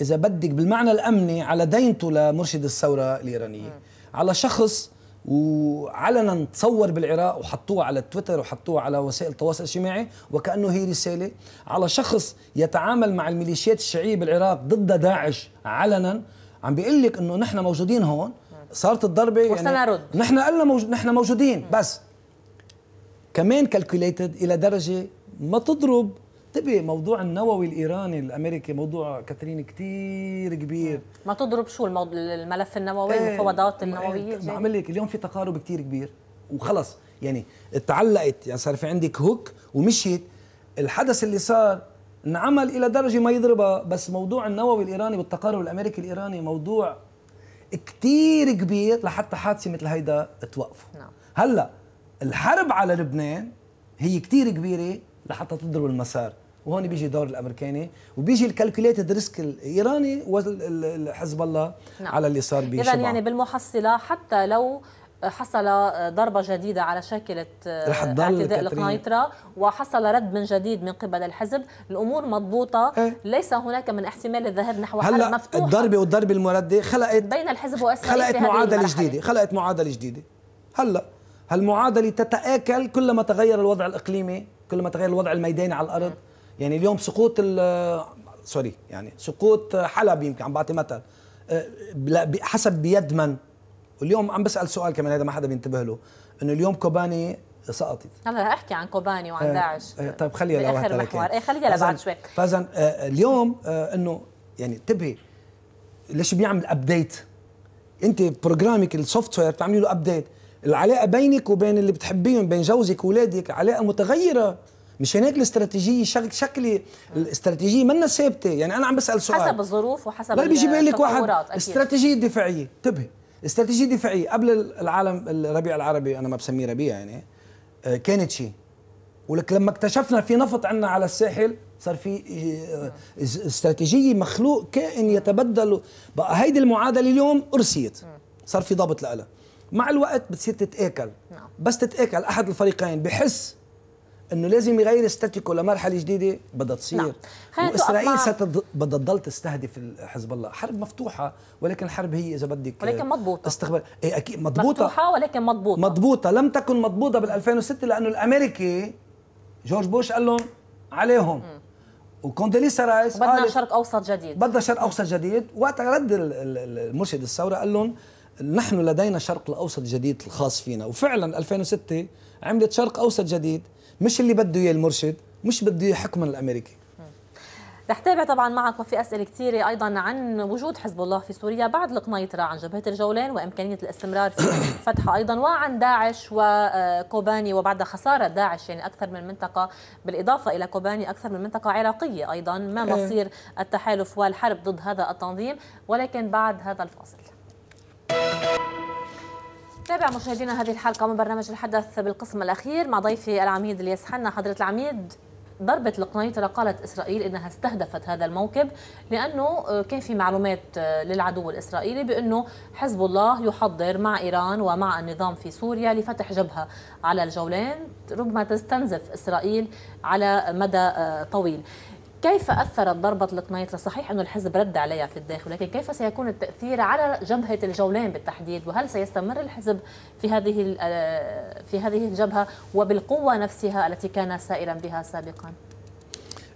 اذا بدك بالمعنى الامني على دينته لمرشد الثوره الايرانيه، على شخص وعلنا تصور بالعراق وحطوه على تويتر وحطوه على وسائل التواصل الاجتماعي وكانه هي رساله على شخص يتعامل مع الميليشيات الشيعيه بالعراق ضد داعش علنا عم بيقول لك انه نحن موجودين هون صارت الضربه يعني وسنرد نحن قلنا موجود نحن موجودين بس كمان كالكوليتد الى درجه ما تضرب انتبهي موضوع النووي الايراني الامريكي موضوع كاترين كتير كبير ما تضرب شو الملف النووي ايه المفاوضات إيه، النوويه ما عم لك اليوم في تقارب كتير كبير وخلص يعني تعلقت يعني صار في عندك هوك ومشيت الحدث اللي صار انعمل الى درجه ما يضربها بس موضوع النووي الايراني والتقارب الامريكي الايراني موضوع كتير كبير لحتى حادثه مثل هيدا توقفه نعم. هلا الحرب على لبنان هي كتير كبيره لحتى تضرب المسار وهون بيجي دور الامريكاني وبيجي الكالكوليتد ريسك الايراني وحزب الله نعم. على اللي صار بشبعه اذا يعني بالمحصله حتى لو حصل ضربة جديدة على شاكلة آه، اعتداء القنيطرة وحصل رد من جديد من قبل الحزب الأمور مضبوطة إيه. ليس هناك من احتمال الذهاب نحو حل مفتوح الضربة والضربة المردة خلقت بين الحزب وإسرائيل خلقت معادلة جديدة خلقت معادلة جديدة هلا هالمعادلة تتآكل كلما تغير الوضع الإقليمي كل ما تغير الوضع الميداني على الارض يعني اليوم سقوط سوري يعني سقوط حلب يمكن عم بعطي مثل أه، حسب بيد من واليوم عم بسال سؤال كمان هذا ما حدا بينتبه له انه اليوم كوباني سقطت انا احكي عن كوباني وعن أه، داعش آه طيب خليها لبعد محور إيه، خليها لبعد شوي فاذا آه اليوم آه انه يعني انتبهي ليش بيعمل ابديت انت بروجرامك السوفت وير بتعملي له ابديت العلاقه بينك وبين اللي بتحبيهم بين جوزك واولادك علاقه متغيره مش هناك الاستراتيجيه شكل شكلي الاستراتيجيه منا ثابته يعني انا عم بسال سؤال حسب الظروف وحسب لا بيجي بيقول لك واحد استراتيجيه دفاعيه انتبه استراتيجيه دفاعيه قبل العالم الربيع العربي انا ما بسميه ربيع يعني آه، كانت شيء ولك لما اكتشفنا في نفط عندنا على الساحل صار في آه، استراتيجيه مخلوق كائن يتبدل بقى هيدي المعادله اليوم ارسيت صار في ضبط لها مع الوقت بتصير تتاكل نعم. بس تتاكل احد الفريقين بحس انه لازم يغير استاتيكو لمرحله جديده بدها تصير نعم. واسرائيل ستض... بدها تضل تستهدف حزب الله حرب مفتوحه ولكن الحرب هي اذا بدك ولكن مضبوطه استخبار ايه اكيد مضبوطه مفتوحه ولكن مضبوطه مضبوطه لم تكن مضبوطه بال 2006 لانه الامريكي جورج بوش قال لهم عليهم وكونديليسا رايس بدنا شرق اوسط جديد بدنا شرق اوسط جديد وقتها رد المرشد الثوره قال لهم نحن لدينا شرق الاوسط جديد الخاص فينا وفعلا 2006 عملت شرق اوسط جديد مش اللي بده اياه المرشد مش بده اياه حكما الامريكي رح تابع طبعا معك وفي اسئله كثيره ايضا عن وجود حزب الله في سوريا بعد القنيطره عن جبهه الجولان وامكانيه الاستمرار في [coughs] فتحها ايضا وعن داعش وكوباني آه، وبعد خساره داعش يعني اكثر من منطقه بالاضافه الى كوباني اكثر من منطقه عراقيه ايضا ما إيه. مصير التحالف والحرب ضد هذا التنظيم ولكن بعد هذا الفاصل نتابع مشاهدينا هذه الحلقة من برنامج الحدث بالقسم الأخير مع ضيفي العميد الياس حنا حضرة العميد ضربة القنيطرة قالت إسرائيل إنها استهدفت هذا الموكب لأنه آه، كان في معلومات آه، للعدو الإسرائيلي بأنه حزب الله يحضر مع إيران ومع النظام في سوريا لفتح جبهة على الجولان ربما تستنزف إسرائيل على مدى آه، طويل كيف أثرت ضربة القنيطرة؟ صحيح أنه الحزب رد عليها في الداخل ولكن كيف سيكون التأثير على جبهة الجولان بالتحديد وهل سيستمر الحزب في هذه آه، في هذه الجبهة وبالقوة نفسها التي كان سائرا بها سابقا؟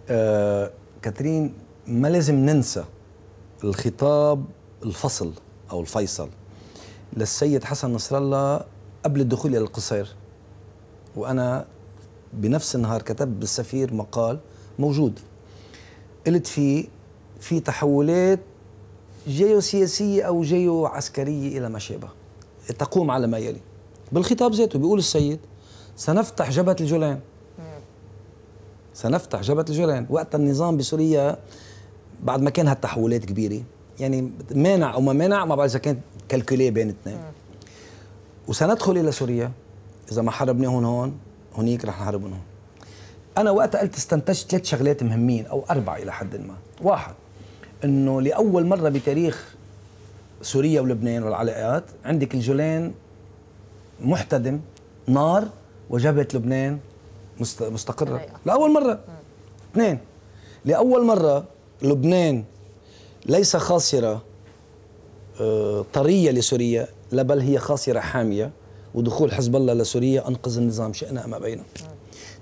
آه كاترين ما لازم ننسى الخطاب الفصل أو الفيصل للسيد حسن نصر الله قبل الدخول إلى القصير وأنا بنفس النهار كتب بالسفير مقال موجود قلت فيه في تحولات جيوسياسية أو جيو عسكرية إلى ما شابه تقوم على ما يلي بالخطاب ذاته بيقول السيد سنفتح جبهة الجولان سنفتح جبهة الجولان وقت النظام بسوريا بعد ما كان هالتحولات كبيرة يعني مانع أو ما مانع ما بعرف إذا كانت كالكولية بين اثنين وسندخل إلى سوريا إذا ما حربناهم هون هون هنيك رح نحاربهم هون انا وقتها قلت استنتجت ثلاث شغلات مهمين او اربع الى حد ما واحد انه لاول مره بتاريخ سوريا ولبنان والعلاقات عندك الجولان محتدم نار وجبهه لبنان مستقره لاول مره اثنين لاول مره لبنان ليس خاصره آه، طريه لسوريا لا بل هي خاصره حاميه ودخول حزب الله لسوريا انقذ النظام شئنا ام ابينا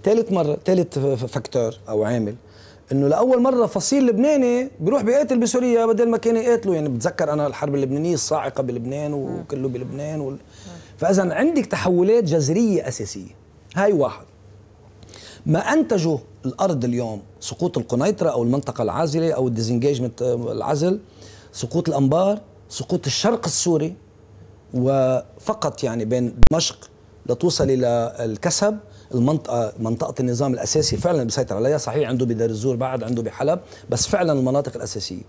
ثالث مره ثالث فاكتور او عامل انه لاول مره فصيل لبناني بيروح بيقاتل بسوريا بدل ما كان يقاتلوا يعني بتذكر انا الحرب اللبنانيه الصاعقه بلبنان وكله بلبنان وال... فاذا عندك تحولات جذريه اساسيه هاي واحد ما انتجه الارض اليوم سقوط القنيطره او المنطقه العازله او الديزنجيجمنت آه، العزل سقوط الانبار سقوط الشرق السوري وفقط يعني بين دمشق لتوصل الى الكسب المنطقه منطقه النظام الاساسي فعلا بيسيطر عليها صحيح عنده بدار الزور بعد عنده بحلب بس فعلا المناطق الاساسيه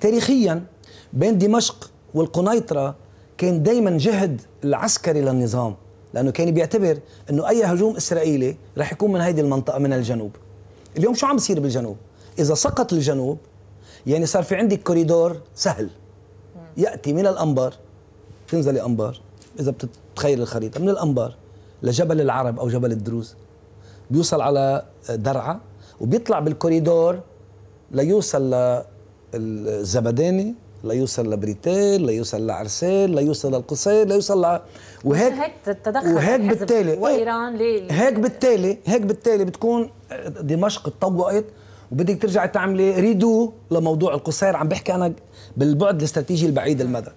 تاريخيا بين دمشق والقنيطره كان دائما جهد العسكري للنظام لانه كان بيعتبر انه اي هجوم اسرائيلي رح يكون من هيدي المنطقه من الجنوب اليوم شو عم بصير بالجنوب اذا سقط الجنوب يعني صار في عندك كوريدور سهل ياتي من الانبار تنزلي انبار اذا بتتخيل الخريطه من الانبار لجبل العرب أو جبل الدروز بيوصل على درعا وبيطلع بالكوريدور ليوصل للزبداني ليوصل لبريتيل ليوصل لعرسيل ليوصل للقصير ليوصل ل... وهيك هيك تدخل وهيك بالتالي إيه، وايران ليه هيك بالتالي هيك بالتالي بتكون دمشق تطوقت وبدك ترجعي تعملي ريدو لموضوع القصير عم بحكي انا بالبعد الاستراتيجي البعيد المدى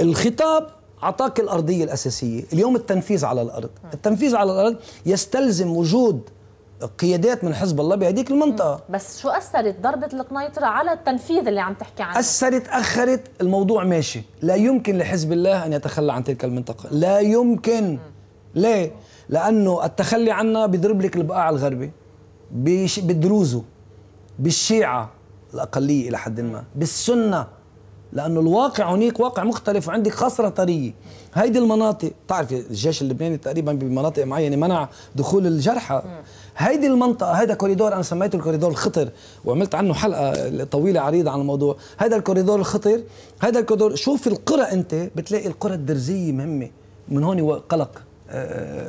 الخطاب اعطاك الارضيه الاساسيه اليوم التنفيذ على الارض التنفيذ على الارض يستلزم وجود قيادات من حزب الله بهديك المنطقه بس شو اثرت ضربه القنيطره على التنفيذ اللي عم تحكي عنه اثرت اخرت الموضوع ماشي لا يمكن لحزب الله ان يتخلى عن تلك المنطقه لا يمكن ليه لانه التخلي عنها بيضرب لك البقاع الغربي بدروزه بالشيعه الاقليه الى حد ما بالسنه لانه الواقع هناك واقع مختلف وعندك خسره طريه هيدي المناطق تعرفي الجيش اللبناني تقريبا بمناطق معينه منع دخول الجرحى هيدي المنطقه هذا كوريدور انا سميته الكوريدور الخطر وعملت عنه حلقه طويله عريضه عن الموضوع هذا الكوريدور الخطر هذا الكوريدور شوف القرى انت بتلاقي القرى الدرزيه مهمه من هون قلق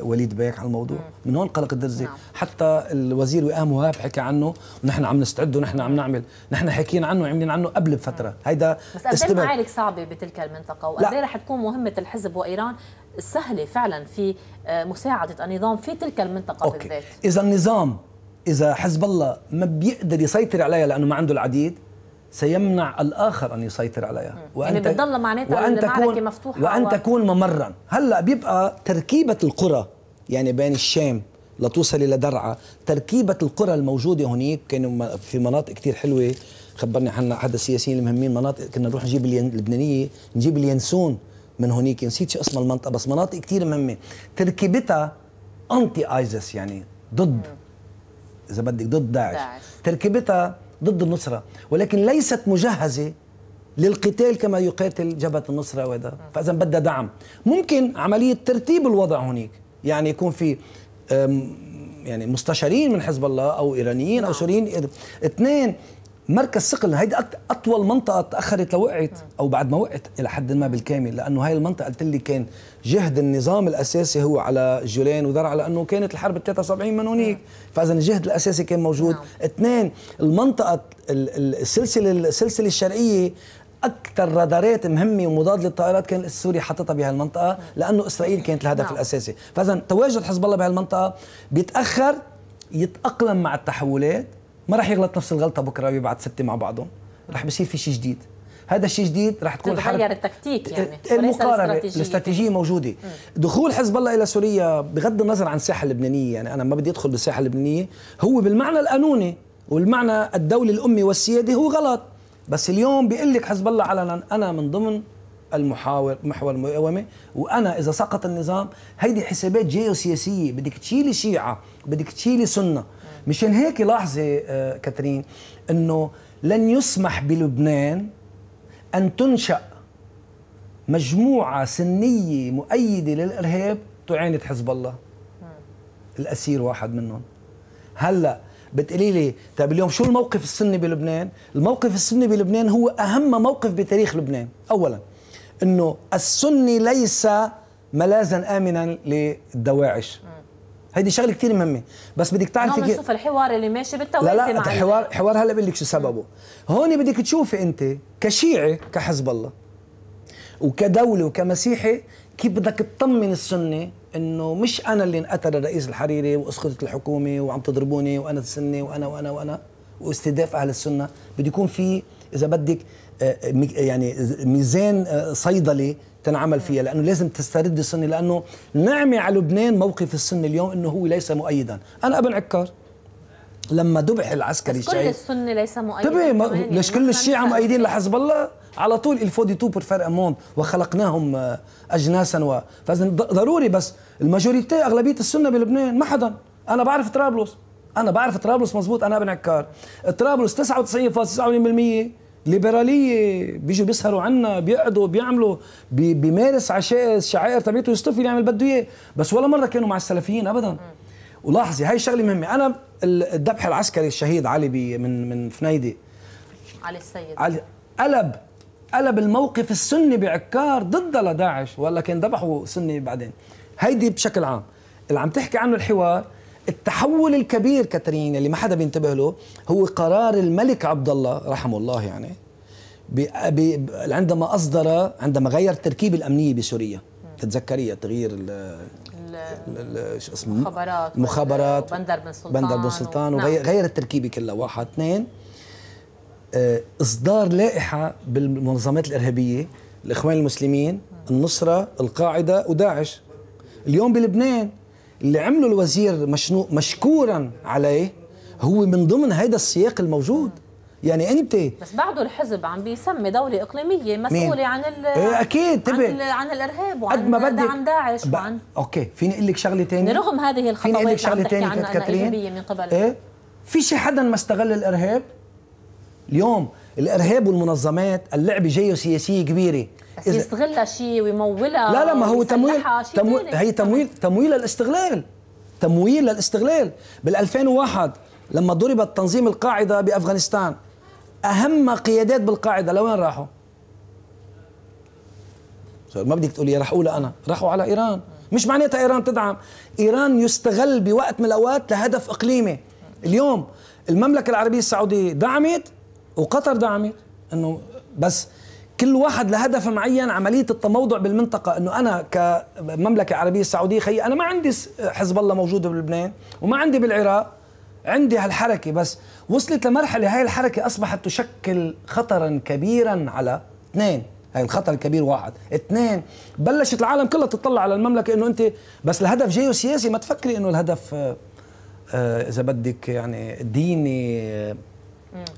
وليد بايك على الموضوع مم. من هون قلق الدرزي نعم. حتى الوزير وئام وهاب حكى عنه ونحن عم نستعد ونحن عم نعمل نحن حكينا عنه وعاملين عنه قبل بفتره نعم. هيدا بس قد ايه المعارك صعبه بتلك المنطقه وقد ايه رح تكون مهمه الحزب وايران سهله فعلا في آه، مساعده النظام في تلك المنطقه أوكي. بالذات اذا النظام اذا حزب الله ما بيقدر يسيطر عليها لانه ما عنده العديد سيمنع الآخر أن يسيطر عليها وأن يعني بتضل معناتها وأن تكون مفتوحة وأن تكون ممرا هلأ بيبقى تركيبة القرى يعني بين الشام لتوصل إلى درعا تركيبة القرى الموجودة هنيك كانوا في مناطق كثير حلوة خبرني عنا أحد السياسيين المهمين مناطق كنا نروح نجيب اللبنانية نجيب اليانسون من هنيك نسيت شو اسم المنطقة بس مناطق كثير مهمة تركيبتها أنتي أيزس يعني ضد إذا بدك ضد داعش, داعش. تركيبتها ضد النصرة ولكن ليست مجهزة للقتال كما يقاتل جبهة النصرة وهذا فإذا بدها دعم ممكن عملية ترتيب الوضع هناك يعني يكون في يعني مستشارين من حزب الله او ايرانيين او سوريين اثنين مركز صقل هيدي اطول منطقه تاخرت لوقعت او بعد ما وقعت الى حد ما بالكامل لانه هاي المنطقه قلت لي كان جهد النظام الاساسي هو على جولان ودرعا لانه كانت الحرب 73 من هونيك نعم. فاذا الجهد الاساسي كان موجود نعم. اثنين المنطقه السلسله السلسله الشرقيه اكثر رادارات مهمه ومضاد للطائرات كان السوري حاططها بهالمنطقه نعم. لانه اسرائيل كانت الهدف الاساسي فاذا تواجد حزب الله بهالمنطقه بيتاخر يتاقلم مع التحولات ما راح يغلط نفس الغلطه بكره ويبعت سته مع بعضهم راح بصير في شيء جديد هذا الشيء جديد راح تكون تغير التكتيك إيه، يعني إيه، المقارنه الاستراتيجيه, الاستراتيجية موجوده دخول حزب الله الى سوريا بغض النظر عن الساحه اللبنانيه يعني انا ما بدي ادخل بالساحه اللبنانيه هو بالمعنى القانوني والمعنى الدولي الامي والسيادي هو غلط بس اليوم بيقول لك حزب الله علنا انا من ضمن المحاور محور المقاومه وانا اذا سقط النظام هيدي حسابات جيوسياسيه بدك تشيلي شيعه بدك تشيلي سنه مشان هيك لاحظي آه، كاترين انه لن يسمح بلبنان ان تنشا مجموعه سنيه مؤيده للارهاب تعاند حزب الله الاسير واحد منهم هلا بتقولي لي طيب اليوم شو الموقف السني بلبنان؟ الموقف السني بلبنان هو اهم موقف بتاريخ لبنان، اولا انه السني ليس ملاذا امنا للدواعش هيدي شغله كثير مهمه بس بدك تعرفي نعم، كيف نشوف الحوار اللي ماشي بالتوازي لا لا الحوار حوار هلا بقول لك شو سببه هون بدك تشوفي انت كشيعي كحزب الله وكدوله وكمسيحي كيف بدك تطمن السنه انه مش انا اللي انقتل الرئيس الحريري واسقطت الحكومه وعم تضربوني وانا السنه وانا وانا وانا واستهداف اهل السنه بده يكون في اذا بدك آه، آه، يعني ميزان آه، صيدلي تنعمل فيها لانه لازم تسترد السنه لانه نعمه على لبنان موقف السنه اليوم انه هو ليس مؤيدا انا ابن عكار لما ذبح العسكري الشيعي كل السنه ليس مؤيدا طيب، إيه، ما... يعني ليش كل الشيعة مؤيدين لحزب الله على طول الفودي تو بور فرق موند وخلقناهم آه، اجناسا و... فاذا ضروري بس الماجوريتي اغلبيه السنه بلبنان ما حدا انا بعرف طرابلس انا بعرف طرابلس مزبوط انا ابن عكار طرابلس 99.9% ليبراليه بيجوا بيسهروا عنا بيقعدوا بيعملوا بي بيمارس عشاء الشعائر تبعته يصطفي يعمل يعني بده اياه بس ولا مره كانوا مع السلفيين ابدا ولاحظي هاي شغله مهمه انا الذبح العسكري الشهيد علي بي من من فنيدي علي السيد علي قلب قلب الموقف السني بعكار ضد لداعش ولا كان ذبحوا سني بعدين هيدي بشكل عام اللي عم تحكي عنه الحوار التحول الكبير كاترين اللي ما حدا بينتبه له هو قرار الملك عبد الله رحمه الله يعني بي بي عندما اصدر عندما غير التركيبه الامنيه بسوريا تتذكريها تغيير ال شو اسمه المخابرات المخابرات بندر بن سلطان بندر بن سلطان و... نعم. وغير غير التركيبه كلها واحد اثنين آه، اصدار لائحه بالمنظمات الارهابيه الاخوان المسلمين النصره القاعده وداعش اليوم بلبنان اللي عمله الوزير مشنو مشكورا عليه هو من ضمن هيدا السياق الموجود يعني انت بس بعده الحزب عم بيسمي دوله اقليميه مسؤوله عن ال ايه اكيد عن, عن الارهاب وعن قد ما بدي عن داعش وعن اوكي فيني اقول لك شغله ثانيه رغم هذه الخطوات فيني اقول لك شغله ثانيه كاترين من قبل ايه في شي حدا ما استغل الارهاب اليوم الارهاب والمنظمات اللعبه جيوسياسيه كبيره بس إذا يستغلها شيء ويمولها لا لا ما هو تمويل تمويل هي تمويل تمويل للاستغلال تمويل للاستغلال بال 2001 لما ضربت تنظيم القاعده بافغانستان اهم قيادات بالقاعده لوين راحوا؟ ما بدك تقولي راح اقولها انا راحوا على ايران مش معناتها ايران تدعم ايران يستغل بوقت من الاوقات لهدف اقليمي اليوم المملكه العربيه السعوديه دعمت وقطر دعمت انه بس كل واحد لهدف معين عمليه التموضع بالمنطقه انه انا كمملكه عربيه سعوديه خي انا ما عندي حزب الله موجودة بلبنان وما عندي بالعراق عندي هالحركه بس وصلت لمرحله هاي الحركه اصبحت تشكل خطرا كبيرا على اثنين هاي الخطر الكبير واحد اثنين بلشت العالم كلها تطلع على المملكه انه انت بس الهدف جيو سياسي ما تفكري انه الهدف آه، آه، اذا بدك يعني ديني آه،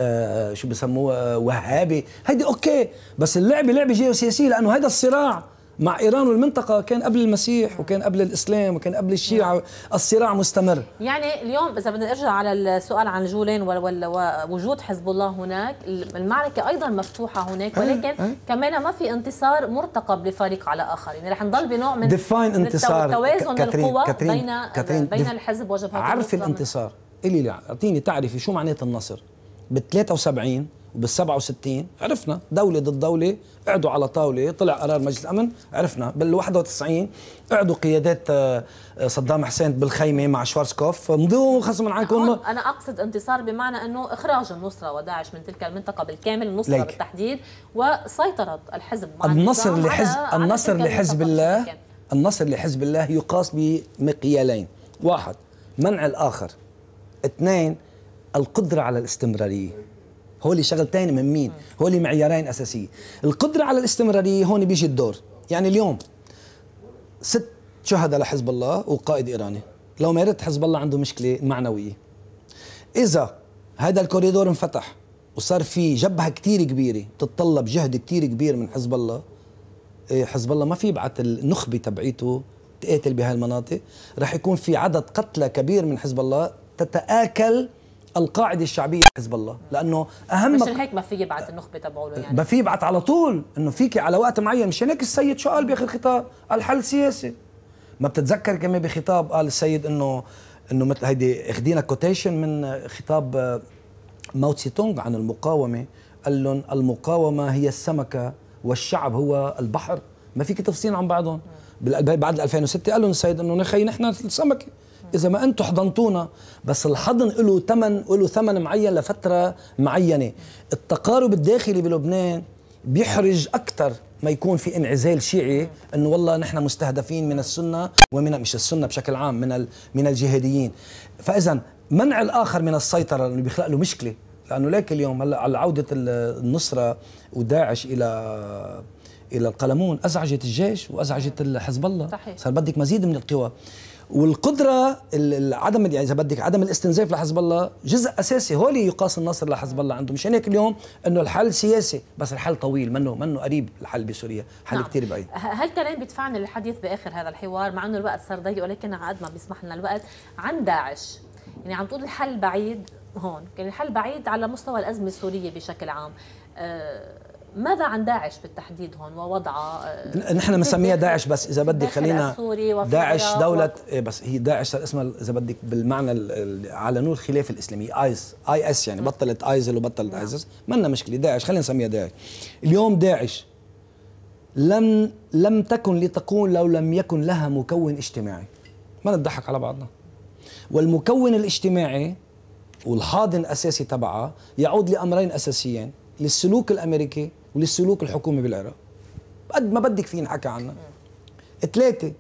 آه شو بسموه آه، وهابي هيدي اوكي بس اللعبه لعبه جيوسياسيه لانه هذا الصراع مع ايران والمنطقه كان قبل المسيح وكان قبل الاسلام وكان قبل الشيعه نعم. الصراع مستمر يعني اليوم اذا بدنا نرجع على السؤال عن جولين ووجود حزب الله هناك المعركه ايضا مفتوحه هناك ولكن أه؟ أه؟ كمان ما في انتصار مرتقب لفريق على اخر يعني رح نضل بنوع من ديفاين انتصار توازن كاترين القوى كاترين بين كاترين بين الحزب وجبهته عرف الانتصار الي اعطيني تعرفي شو معناتها النصر بال 73 وبال 67 عرفنا دولة ضد دولة قعدوا على طاولة طلع قرار مجلس الأمن عرفنا بال 91 قعدوا قيادات آه، آه، صدام حسين بالخيمة مع شوارسكوف آه، مضوا خصم عنكم أنا أقصد انتصار بمعنى أنه إخراج النصرة وداعش من تلك المنطقة بالكامل النصرة ليك. بالتحديد وسيطرة الحزب مع النصر لحزب النصر لحزب الله النصر لحزب الله يقاس بمقيالين واحد منع الآخر اثنين القدرة على الاستمرارية هولي شغلتين مهمين هولي معيارين أساسية القدرة على الاستمرارية هون بيجي الدور يعني اليوم ست شهداء لحزب الله وقائد إيراني لو ما يرد حزب الله عنده مشكلة معنوية إذا هذا الكوريدور انفتح وصار في جبهة كتير كبيرة تتطلب جهد كتير كبير من حزب الله إيه، حزب الله ما في يبعث النخبة تبعيته تقاتل بهالمناطق رح يكون في عدد قتلى كبير من حزب الله تتآكل القاعده الشعبيه حزب الله لانه اهم مشان هيك ما في يبعث النخبه تبعوله يعني ما في يبعث على طول انه فيك على وقت معين مشان هيك السيد شو قال باخر خطاب قال حل سياسي ما بتتذكر كمان بخطاب قال السيد انه انه مثل هيدي اخذينا كوتيشن من خطاب آه، ماو تسي تونغ عن المقاومه قال لهم المقاومه هي السمكه والشعب هو البحر ما فيك تفصيل عن بعضهم بعد 2006 قال لهم السيد انه نخي نحن السمكه اذا ما انتم حضنتونا بس الحضن له ثمن له ثمن معين لفتره معينه التقارب الداخلي بلبنان بيحرج اكثر ما يكون في انعزال شيعي انه والله نحن مستهدفين من السنه ومن مش السنه بشكل عام من من الجهاديين فاذا منع الاخر من السيطره لانه بيخلق له مشكله لانه ليك اليوم هلا على عوده النصره وداعش الى الى القلمون ازعجت الجيش وازعجت حزب الله صحيح. صار بدك مزيد من القوى والقدره عدم يعني اذا بدك عدم الاستنزاف لحزب الله جزء اساسي هو اللي يقاس النصر لحزب الله عنده مشان هيك اليوم انه الحل سياسي بس الحل طويل منه منه قريب الحل بسوريا حل نعم. كثير بعيد هل كلام بيدفعنا للحديث باخر هذا الحوار مع انه الوقت صار ضيق ولكن على قد ما بيسمح لنا الوقت عن داعش يعني عم تقول الحل بعيد هون يعني الحل بعيد على مستوى الازمه السوريه بشكل عام أه ماذا عن داعش بالتحديد هون ووضعه آه، نحن بنسميها داعش بس اذا بدك خلينا داعش دولة إيه بس هي داعش صار اسمها اذا بدك بالمعنى على نور الخلافة الإسلامية ايس اي اس يعني نعم. بطلت ايزل نعم. وبطلت ايزس منا مشكلة داعش خلينا نسميها داعش اليوم داعش لم لم تكن لتكون لو لم يكن لها مكون اجتماعي ما نضحك على بعضنا والمكون الاجتماعي والحاضن الاساسي تبعها يعود لامرين اساسيين للسلوك الامريكي وللسلوك الحكومي بالعراق قد ما بدك في ينحكى عنها ثلاثة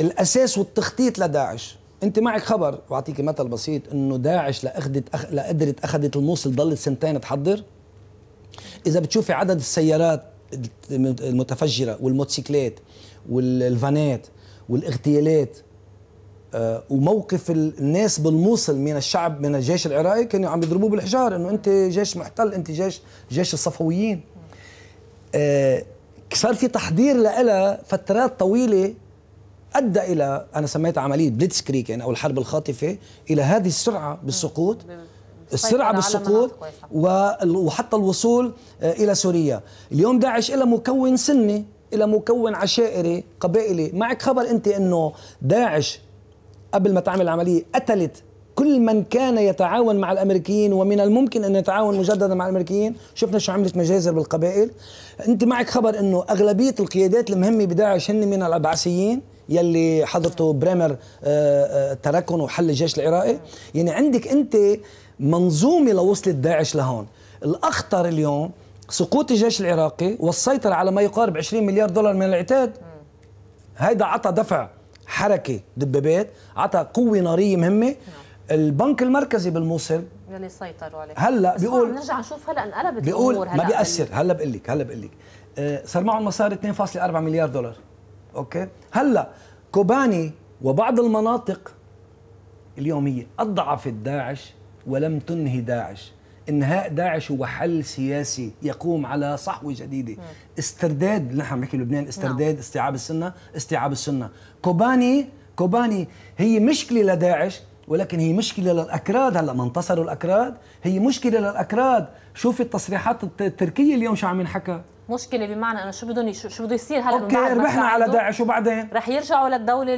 الأساس والتخطيط لداعش أنت معك خبر وأعطيك مثل بسيط أنه داعش لأخذت أخ... لقدرت أخذت الموصل ضلت سنتين تحضر إذا بتشوفي عدد السيارات المتفجرة والموتسيكلات والفانات والاغتيالات آه، وموقف الناس بالموصل من الشعب من الجيش العراقي كانوا عم يضربوه بالحجار انه انت جيش محتل انت جيش جيش الصفويين آه، صار في تحضير لها فترات طويله ادى الى انا سميتها عمليه بليتس كريك يعني او الحرب الخاطفه الى هذه السرعه بالسقوط السرعه بالسقوط وحتى الوصول آه، الى سوريا اليوم داعش لها مكون سني الى مكون عشائري قبائلي معك خبر انت انه داعش قبل ما تعمل العملية قتلت كل من كان يتعاون مع الامريكيين ومن الممكن ان يتعاون مجددا مع الامريكيين شفنا شو عملت مجازر بالقبائل انت معك خبر انه اغلبيه القيادات المهمه بداعش هن من الابعثيين يلي حضرته بريمر آه، آه، تركهم وحل الجيش العراقي يعني عندك انت منظومه لوصلت داعش لهون الاخطر اليوم سقوط الجيش العراقي والسيطره على ما يقارب 20 مليار دولار من العتاد هيدا عطى دفع حركه دبابات عطى قوه ناريه مهمه نعم. البنك المركزي بالموصل يلي يعني سيطروا عليه هلا بيقول نعم، نرجع نشوف هلا انقلبت بيقول الامور هلا ما بيأثر هلا بقول لك هلا بقول لك آه، صار معهم مصاري 2.4 مليار دولار اوكي هلا كوباني وبعض المناطق اليوميه اضعفت داعش ولم تنهي داعش انهاء داعش هو حل سياسي يقوم على صحوه جديده استرداد نحن بنحكي لبنان استرداد نعم. استيعاب السنه استيعاب السنه كوباني كوباني هي مشكله لداعش ولكن هي مشكله للاكراد هلا ما انتصروا الاكراد هي مشكله للاكراد شوف التصريحات التركيه اليوم شو عم ينحكى مشكله بمعنى انه شو بدهم شو بده يصير هلا اوكي ربحنا على داعش وبعدين رح يرجعوا للدوله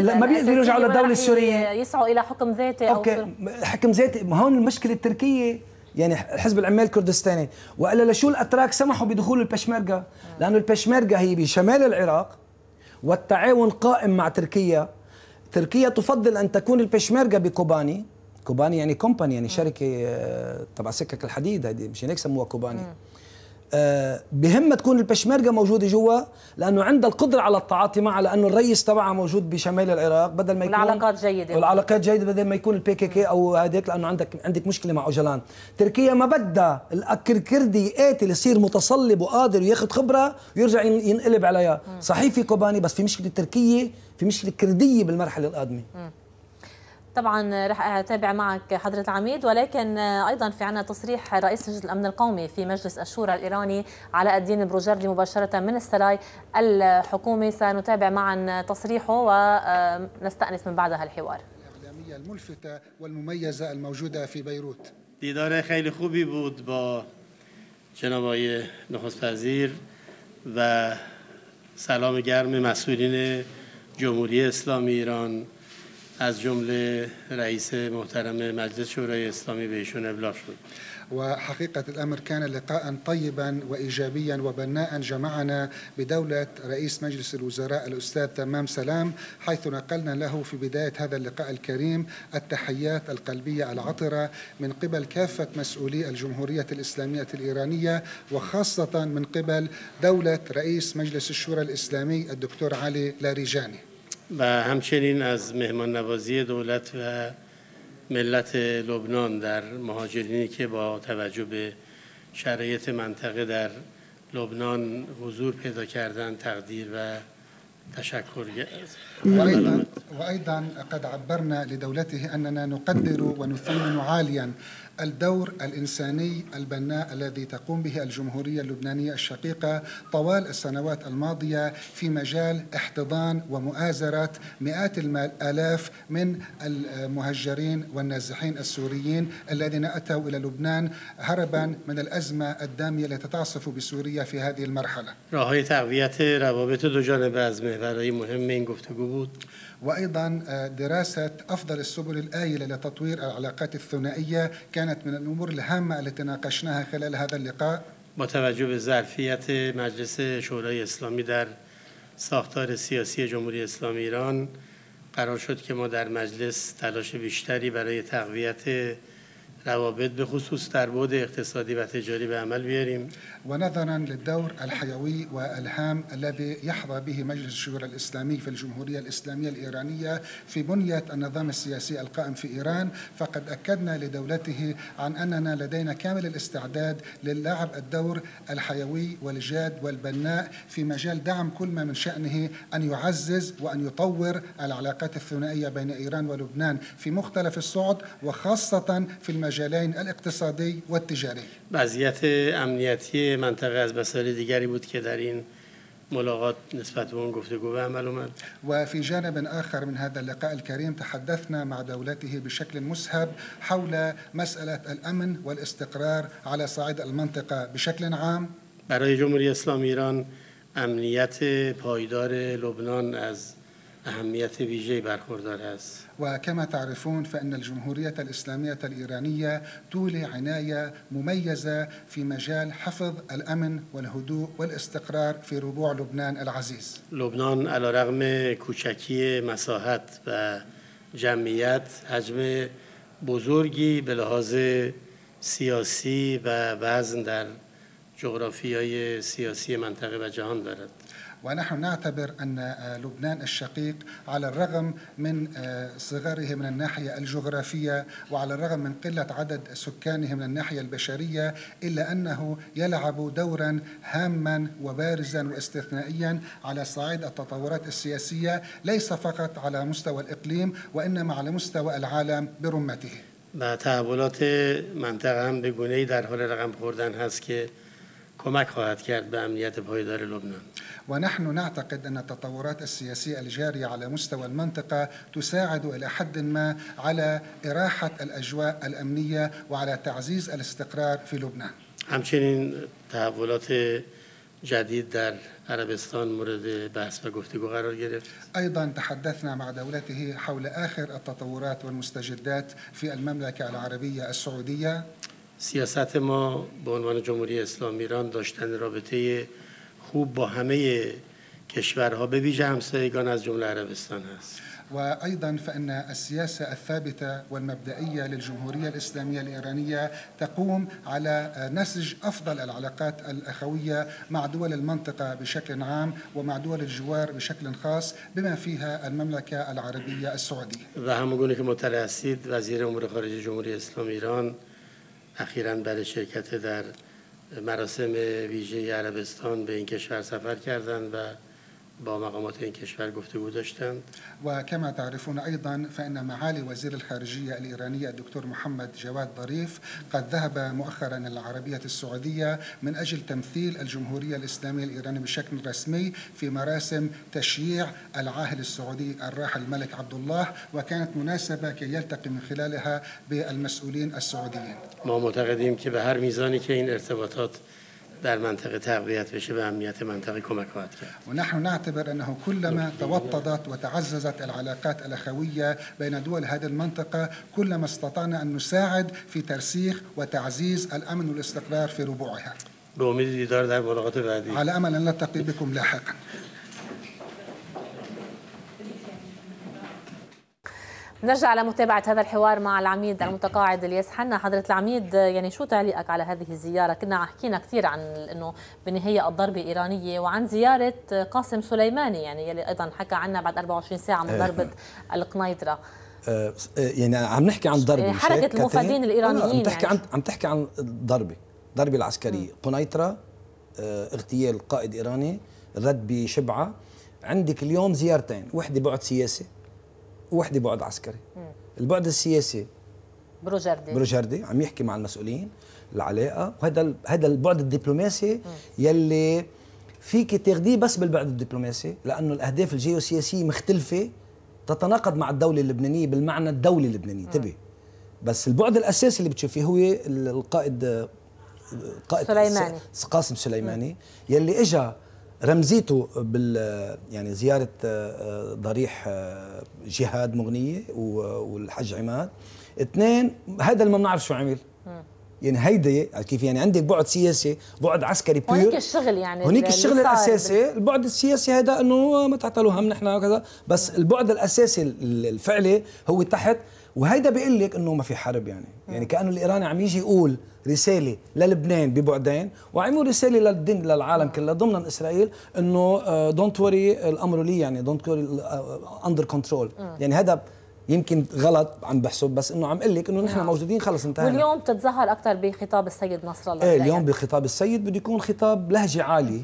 لا ما بيقدروا يرجعوا للدوله السوريه يسعوا الى حكم ذاتي اوكي أو حكم ذاتي ما هون المشكله التركيه يعني حزب العمال الكردستاني والا لشو الاتراك سمحوا بدخول البشمركه آه. لانه البشمركه هي بشمال العراق والتعاون قائم مع تركيا تركيا تفضل أن تكون البشمركة بكوباني كوباني يعني كومباني يعني شركة آه، تبع سكك الحديد هذه مش هيك سموها كوباني بهمة تكون البشمركه موجوده جوا لانه عندها القدره على التعاطي معها لانه الرئيس تبعها موجود بشمال العراق بدل ما يكون والعلاقات جيده والعلاقات جيده بدل ما يكون البي كي كي او هذاك لانه عندك عندك مشكله مع اوجلان تركيا ما بدها كردي يقاتل يصير متصلب وقادر وياخذ خبره ويرجع ينقلب عليها صحيح في كوباني بس في مشكله تركيه في مشكله كرديه بالمرحله القادمه طبعا رح اتابع معك حضره العميد ولكن ايضا في عنا تصريح رئيس لجنه الامن القومي في مجلس الشورى الايراني علاء الدين بروجردي مباشره من السراي الحكومي سنتابع معا تصريحه ونستانس من بعدها الحوار الاعلاميه الملفته والمميزه الموجوده في بيروت دیدار خیلی خوبی بود با جناب آقای نخست وزیر و سلام گرم مسئولین جمهوری اسلامی ایران از جمله رئیس محترم مجلس شورای اسلامی بهشون ابلاغ شد وحقيقة الأمر كان لقاء طيبا وإيجابيا وبناء جمعنا بدولة رئيس مجلس الوزراء الأستاذ تمام سلام حيث نقلنا له في بداية هذا اللقاء الكريم التحيات القلبية العطرة من قبل كافة مسؤولي الجمهورية الإسلامية الإيرانية وخاصة من قبل دولة رئيس مجلس الشورى الإسلامي الدكتور علي لاريجاني و همچنین از مهمان نوازی دولت و ملت لبنان در مهاجرینی که با توجه به شرایط منطقه در لبنان حضور پیدا کردن تقدیر و تشکر و ایدان قد عبرنا لدولته اننا نقدر نثمن عالیاً الدور الإنساني البناء الذي تقوم به الجمهورية اللبنانية الشقيقة طوال السنوات الماضية في مجال احتضان ومؤازرة مئات الآلاف من المهجرين والنازحين السوريين الذين أتوا إلى لبنان هربا من الأزمة الدامية التي تعصف بسوريا في هذه المرحلة راهي تقویت روابط دو جانب ازمه برای مهم گفتگو بود وأيضا دراسة افضل السبل الآيلة لتطوير العلاقات الثنائية كانت من الامور الهامه التي ناقشناها خلال هذا اللقاء با توجه به ظرفیت مجلس شورای اسلامی در ساختار سیاسی جمهوری اسلامی ایران قرار شد که ما در مجلس تلاش بیشتری برای تقویت روابط به خصوص در بعد اقتصادی و تجاری به عمل بیاریم ونظرا للدور الحيوي والهام الذي يحظى به مجلس الشورى الإسلامي في الجمهورية الإسلامية الإيرانية في بنية النظام السياسي القائم في إيران فقد أكدنا لدولته عن أننا لدينا كامل الاستعداد للعب الدور الحيوي والجاد والبناء في مجال دعم كل ما من شأنه أن يعزز وأن يطور العلاقات الثنائية بين إيران ولبنان في مختلف الصعد وخاصة في المجال المجالين الاقتصادي والتجاري وضعیت امنیتی منطقه از مسائل دیگری بود که در این ملاقات نسبت به اون گفتگو به عمل اومد و في جانب آخر من هذا اللقاء الكريم تحدثنا مع دولته بشكل مسهب حول مسألة الأمن والاستقرار على صعيد المنطقة بشكل عام برای جمهوری اسلامی ایران امنیت پایدار لبنان از اهمیت ویژه برخوردار است و کما تعرفون فان الجمهورية الاسلامیه الايرانيه تولي عنایه مميزة في مجال حفظ الامن والهدوء والاستقرار في ربوع لبنان العزيز لبنان على رغم کوچکی مساحت و جمعیت حجم بزرگی به لحاظ سیاسی و وزن در جغرافیای سیاسی منطقه و جهان دارد ونحن نعتبر أن آه، لبنان الشقيق على الرغم من آه، صغره من الناحية الجغرافية وعلى الرغم من قلة عدد سكانه من الناحية البشرية إلا أنه يلعب دورا هاما وبارزا واستثنائيا على صعيد التطورات السياسية ليس فقط على مستوى الإقليم وإنما على مستوى العالم برمته با تحولات منطقه هم به گونه‌ای در حال رقم خوردن هست که کمک خواهد کرد به امنیت پایدار لبنان ونحن نعتقد أن التطورات السياسية الجارية على مستوى المنطقة تساعد إلى حد ما على إراحة الأجواء الأمنية وعلى تعزيز الاستقرار في لبنان همچنین تحولات جدید در عربستان مورد بحث و گفتگو قرار گرفت ايضا تحدثنا مع دولته حول آخر التطورات والمستجدات في المملكة العربية السعودية سیاست ما به عنوان جمهوری اسلامی ایران داشتن رابطه خوب با همه کشورها به ویژه همسایگان از جمله عربستان است وأيضا فإن السياسة الثابتة والمبدئية للجمهورية الإسلامية الإيرانية تقوم على نسج أفضل العلاقات الأخوية مع دول المنطقة بشكل عام ومع دول الجوار بشكل خاص بما فيها المملكة العربية السعودية و همگونه که مطلع هستید وزیر امور خارجه جمهوری اسلامی ایران اخیرا برای شرکت در مراسم ویژه عربستان به این کشور سفر کردند و با مقامات این کشور گفتگو داشتند و کما تعرفون أيضا فإن معالي وزير الخارجية الإيرانية الدكتور محمد جواد ظريف قد ذهب مؤخرا إلى العربية السعودية من أجل تمثيل الجمهورية الإسلامية الإيرانية بشكل رسمي في مراسم تشييع العاهل السعودي الراحل الملك عبد الله وكانت مناسبة كي يلتقي من خلالها بالمسؤولين السعوديين ما معتقدين که به هر میزانی که این ارتباطات در منطقه تقویت بشه به امنیت منطقه کمک خواهد کرد و نحن نعتبر انه كلما توطدت وتعززت العلاقات الاخويه بين دول هذه المنطقه كلما استطعنا ان نساعد في ترسيخ وتعزيز الامن والاستقرار في ربوعها على امل ان نلتقي بكم لاحقا نرجع لمتابعة هذا الحوار مع العميد المتقاعد الياس حنا حضرة العميد يعني شو تعليقك على هذه الزيارة كنا حكينا كثير عن أنه بالنهاية الضربة إيرانية وعن زيارة قاسم سليماني يعني يلي أيضا حكى عنها بعد 24 ساعة من إيه. ضربة القنيطرة آه، آه، يعني عم نحكي عن ضربة يعني حركة المفادين الإيرانيين عم تحكي يعني. عن عم تحكي عن ضربة ضربة العسكرية قنيطرة آه، اغتيال قائد إيراني رد بشبعة عندك اليوم زيارتين وحدة بعد سياسي وحده بعد عسكري البعد السياسي بروجردي بروجردي عم يحكي مع المسؤولين العلاقه وهذا هذا البعد الدبلوماسي يلي فيك تاخديه بس بالبعد الدبلوماسي لانه الاهداف الجيوسياسيه مختلفه تتناقض مع الدوله اللبنانيه بالمعنى الدولي اللبناني تبي بس البعد الاساسي اللي بتشوفيه هو القائد قائد سليماني قاسم سليماني يلي اجى رمزيته بال يعني زياره آه، ضريح آه، جهاد مغنيه والحج عماد اثنين هذا اللي ما بنعرف شو عمل يعني هيدي كيف يعني عندك بعد سياسي بعد عسكري بيور هونيك الشغل يعني هونيك الشغل الاساسي البعد السياسي هذا انه ما تعتلوا هم نحن وكذا بس مم. البعد الاساسي الفعلي هو تحت وهيدا بيقول لك انه ما في حرب يعني, يعني مم. يعني كانه الايراني عم يجي يقول رساله للبنان ببعدين وعملوا رساله للدين للعالم كله ضمن اسرائيل انه دونت آه، وري الامر لي يعني دونت وري اندر كنترول يعني هذا يمكن غلط عم بحسب بس انه عم قلك انه نحن موجودين خلص انتهينا واليوم بتتظاهر اكثر بخطاب السيد نصر الله ايه اليوم بخطاب السيد بده يكون خطاب لهجه عاليه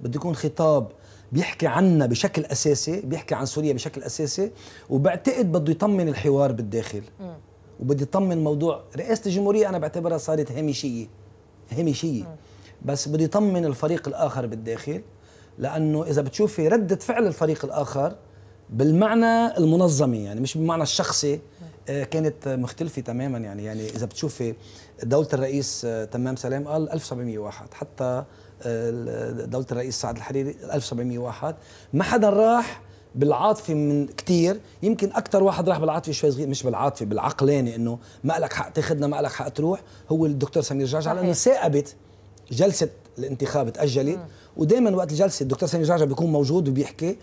بده يكون خطاب بيحكي عنا بشكل اساسي بيحكي عن سوريا بشكل اساسي وبعتقد بده يطمن الحوار بالداخل م. وبدي اطمن موضوع رئاسه الجمهوريه انا بعتبرها صارت هامشيه هامشيه بس بدي اطمن الفريق الاخر بالداخل لانه اذا بتشوفي رده فعل الفريق الاخر بالمعنى المنظمه يعني مش بالمعنى الشخصي آه، كانت مختلفه تماما يعني يعني اذا بتشوفي دوله الرئيس آه، تمام سلام قال 1701 حتى آه، دوله الرئيس سعد الحريري 1701 ما حدا راح بالعاطفه من كثير يمكن اكثر واحد راح بالعاطفه شوي صغير مش بالعاطفه بالعقلاني انه ما لك حق تاخذنا ما لك حق تروح هو الدكتور سمير جعجع لانه ثاقبت جلسه الانتخاب تاجلت ودائما وقت الجلسه الدكتور سمير جعجع بيكون موجود وبيحكي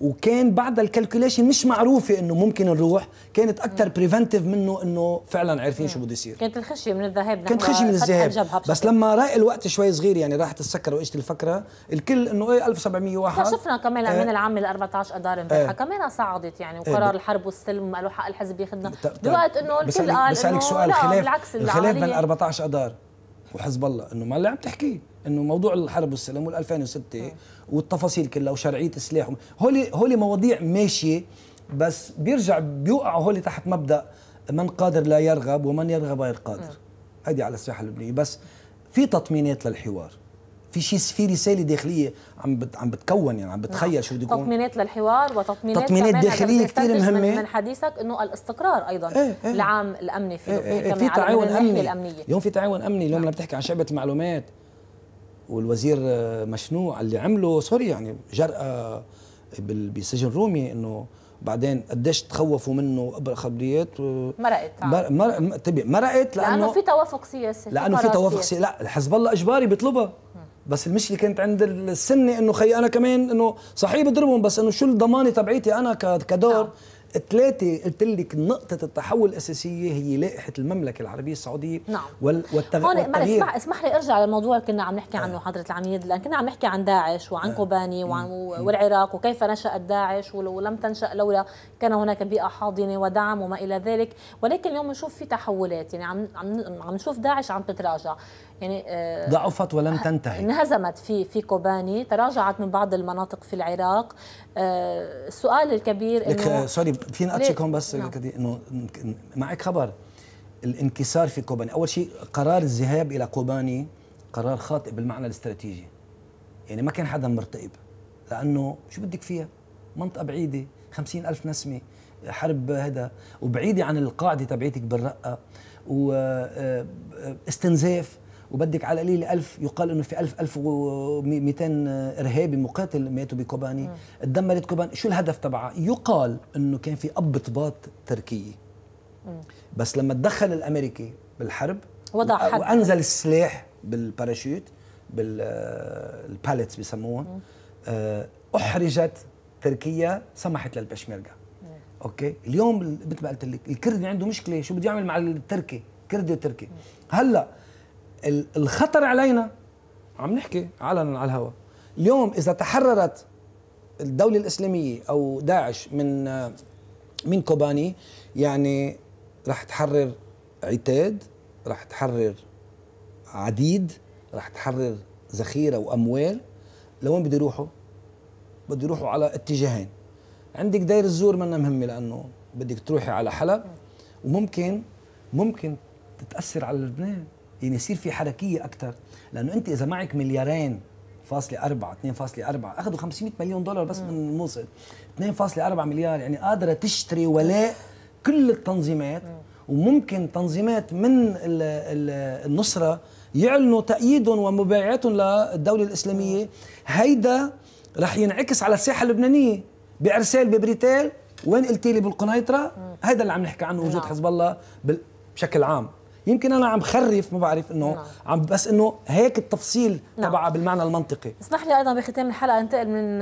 وكان بعد الكالكوليشن مش معروفه انه ممكن نروح كانت اكثر بريفنتيف منه انه فعلا عارفين شو بده يصير كانت الخشيه من الذهاب كانت خشيه من الذهاب بس لما راق الوقت شوي صغير يعني راحت السكر واجت الفكره الكل انه ايه 1701 شفنا كمان آه من العام ال 14 اذار امبارح آه كمان صعدت يعني إيه، وقرار آه الحرب والسلم قالوا حق الحزب ياخذنا بوقت انه الكل قال بسالك سؤال الخلاف الخلاف بين 14 اذار وحزب الله انه ما اللي عم تحكيه انه موضوع الحرب والسلام وال2006 والتفاصيل كلها وشرعيه السلاح هولي هولي مواضيع ماشيه بس بيرجع بيوقعوا هولي تحت مبدا من قادر لا يرغب ومن يرغب غير قادر نعم. هيدي على الساحه اللبنانيه بس في تطمينات للحوار في شيء في رساله داخليه عم بت عم بتكون يعني عم بتخيل نعم. شو بده يكون تطمينات للحوار وتطمينات تطمينات داخليه كثير مهمه من حديثك انه الاستقرار ايضا ايه ايه العام الامني في إيه، لبنان ايه ايه في تعاون امني اليوم في تعاون امني اليوم نعم. لما بتحكي عن شعبه المعلومات والوزير مشنوع اللي عمله سوري يعني جرأة بسجن رومي انه بعدين قديش تخوفوا منه خبريات و... مرقت نعم. مر... طيب، مرقت لانه لانه في توافق سياسي لانه في توافق سياسي لا حزب الله اجباري بيطلبها بس المشكله كانت عند السنه انه خي انا كمان انه صحيح بضربهم بس انه شو الضمانه تبعيتي انا كدور آه. ثلاثة قلت لك نقطة التحول الأساسية هي لائحة المملكة العربية السعودية نعم وال والتغ... والتغيير اسمح اسمح لي ارجع للموضوع اللي كنا عم نحكي آه. عنه آه. حضرة العميد لأن كنا عم نحكي عن داعش وعن آه. كوباني وعن والعراق وكيف نشأت داعش ولم تنشأ لولا كان هناك بيئة حاضنة ودعم وما إلى ذلك ولكن اليوم بنشوف في تحولات يعني عم عم عم نشوف داعش عم تتراجع يعني آه، ضعفت ولم تنتهي انهزمت في في كوباني تراجعت من بعض المناطق في العراق آه، السؤال الكبير انه آه، سوري فينا اتشك هون بس نعم. انه معك خبر الانكسار في كوباني اول شيء قرار الذهاب الى كوباني قرار خاطئ بالمعنى الاستراتيجي يعني ما كان حدا مرتقب لانه شو بدك فيها منطقه بعيده خمسين ألف نسمه حرب هذا وبعيده عن القاعده تبعيتك بالرقه واستنزاف وبدك على قليل 1000 يقال انه في 1000 1200 ارهابي مقاتل ماتوا بكوباني تدمرت كوباني شو الهدف تبعها يقال انه كان في ابطباط تركيه بس لما تدخل الامريكي بالحرب وضع حد وانزل السلاح بالباراشوت بالباليتس بيسموهم آه، احرجت تركيا سمحت للبشميركا اوكي اليوم مثل ما قلت لك الكردي عنده مشكله شو بده يعمل مع التركي كردي وتركي هلا الخطر علينا عم نحكي علنا على الهواء اليوم اذا تحررت الدوله الاسلاميه او داعش من من كوباني يعني رح تحرر عتاد رح تحرر عديد رح تحرر ذخيره واموال لوين بده يروحوا؟ بده يروحوا على اتجاهين عندك داير الزور منا مهمه لانه بدك تروحي على حلب وممكن ممكن تتاثر على لبنان يعني يصير في حركيه اكثر لانه انت اذا معك مليارين فاصلة أربعة 2.4 أخذوا 500 مليون دولار بس من الموصل 2.4 مليار يعني قادرة تشتري ولاء كل التنظيمات وممكن تنظيمات من النصرة يعلنوا تأييدهم ومبايعتهم للدولة الإسلامية هيدا رح ينعكس على الساحة اللبنانية بأرسال ببريتال وين قلتيلي لي بالقنيطرة هيدا اللي عم نحكي عنه وجود نعم. حزب الله بشكل عام يمكن انا عم خرف ما بعرف انه نعم. عم بس انه هيك التفصيل نعم. تبعها بالمعنى المنطقي اسمح لي ايضا بختام الحلقه انتقل من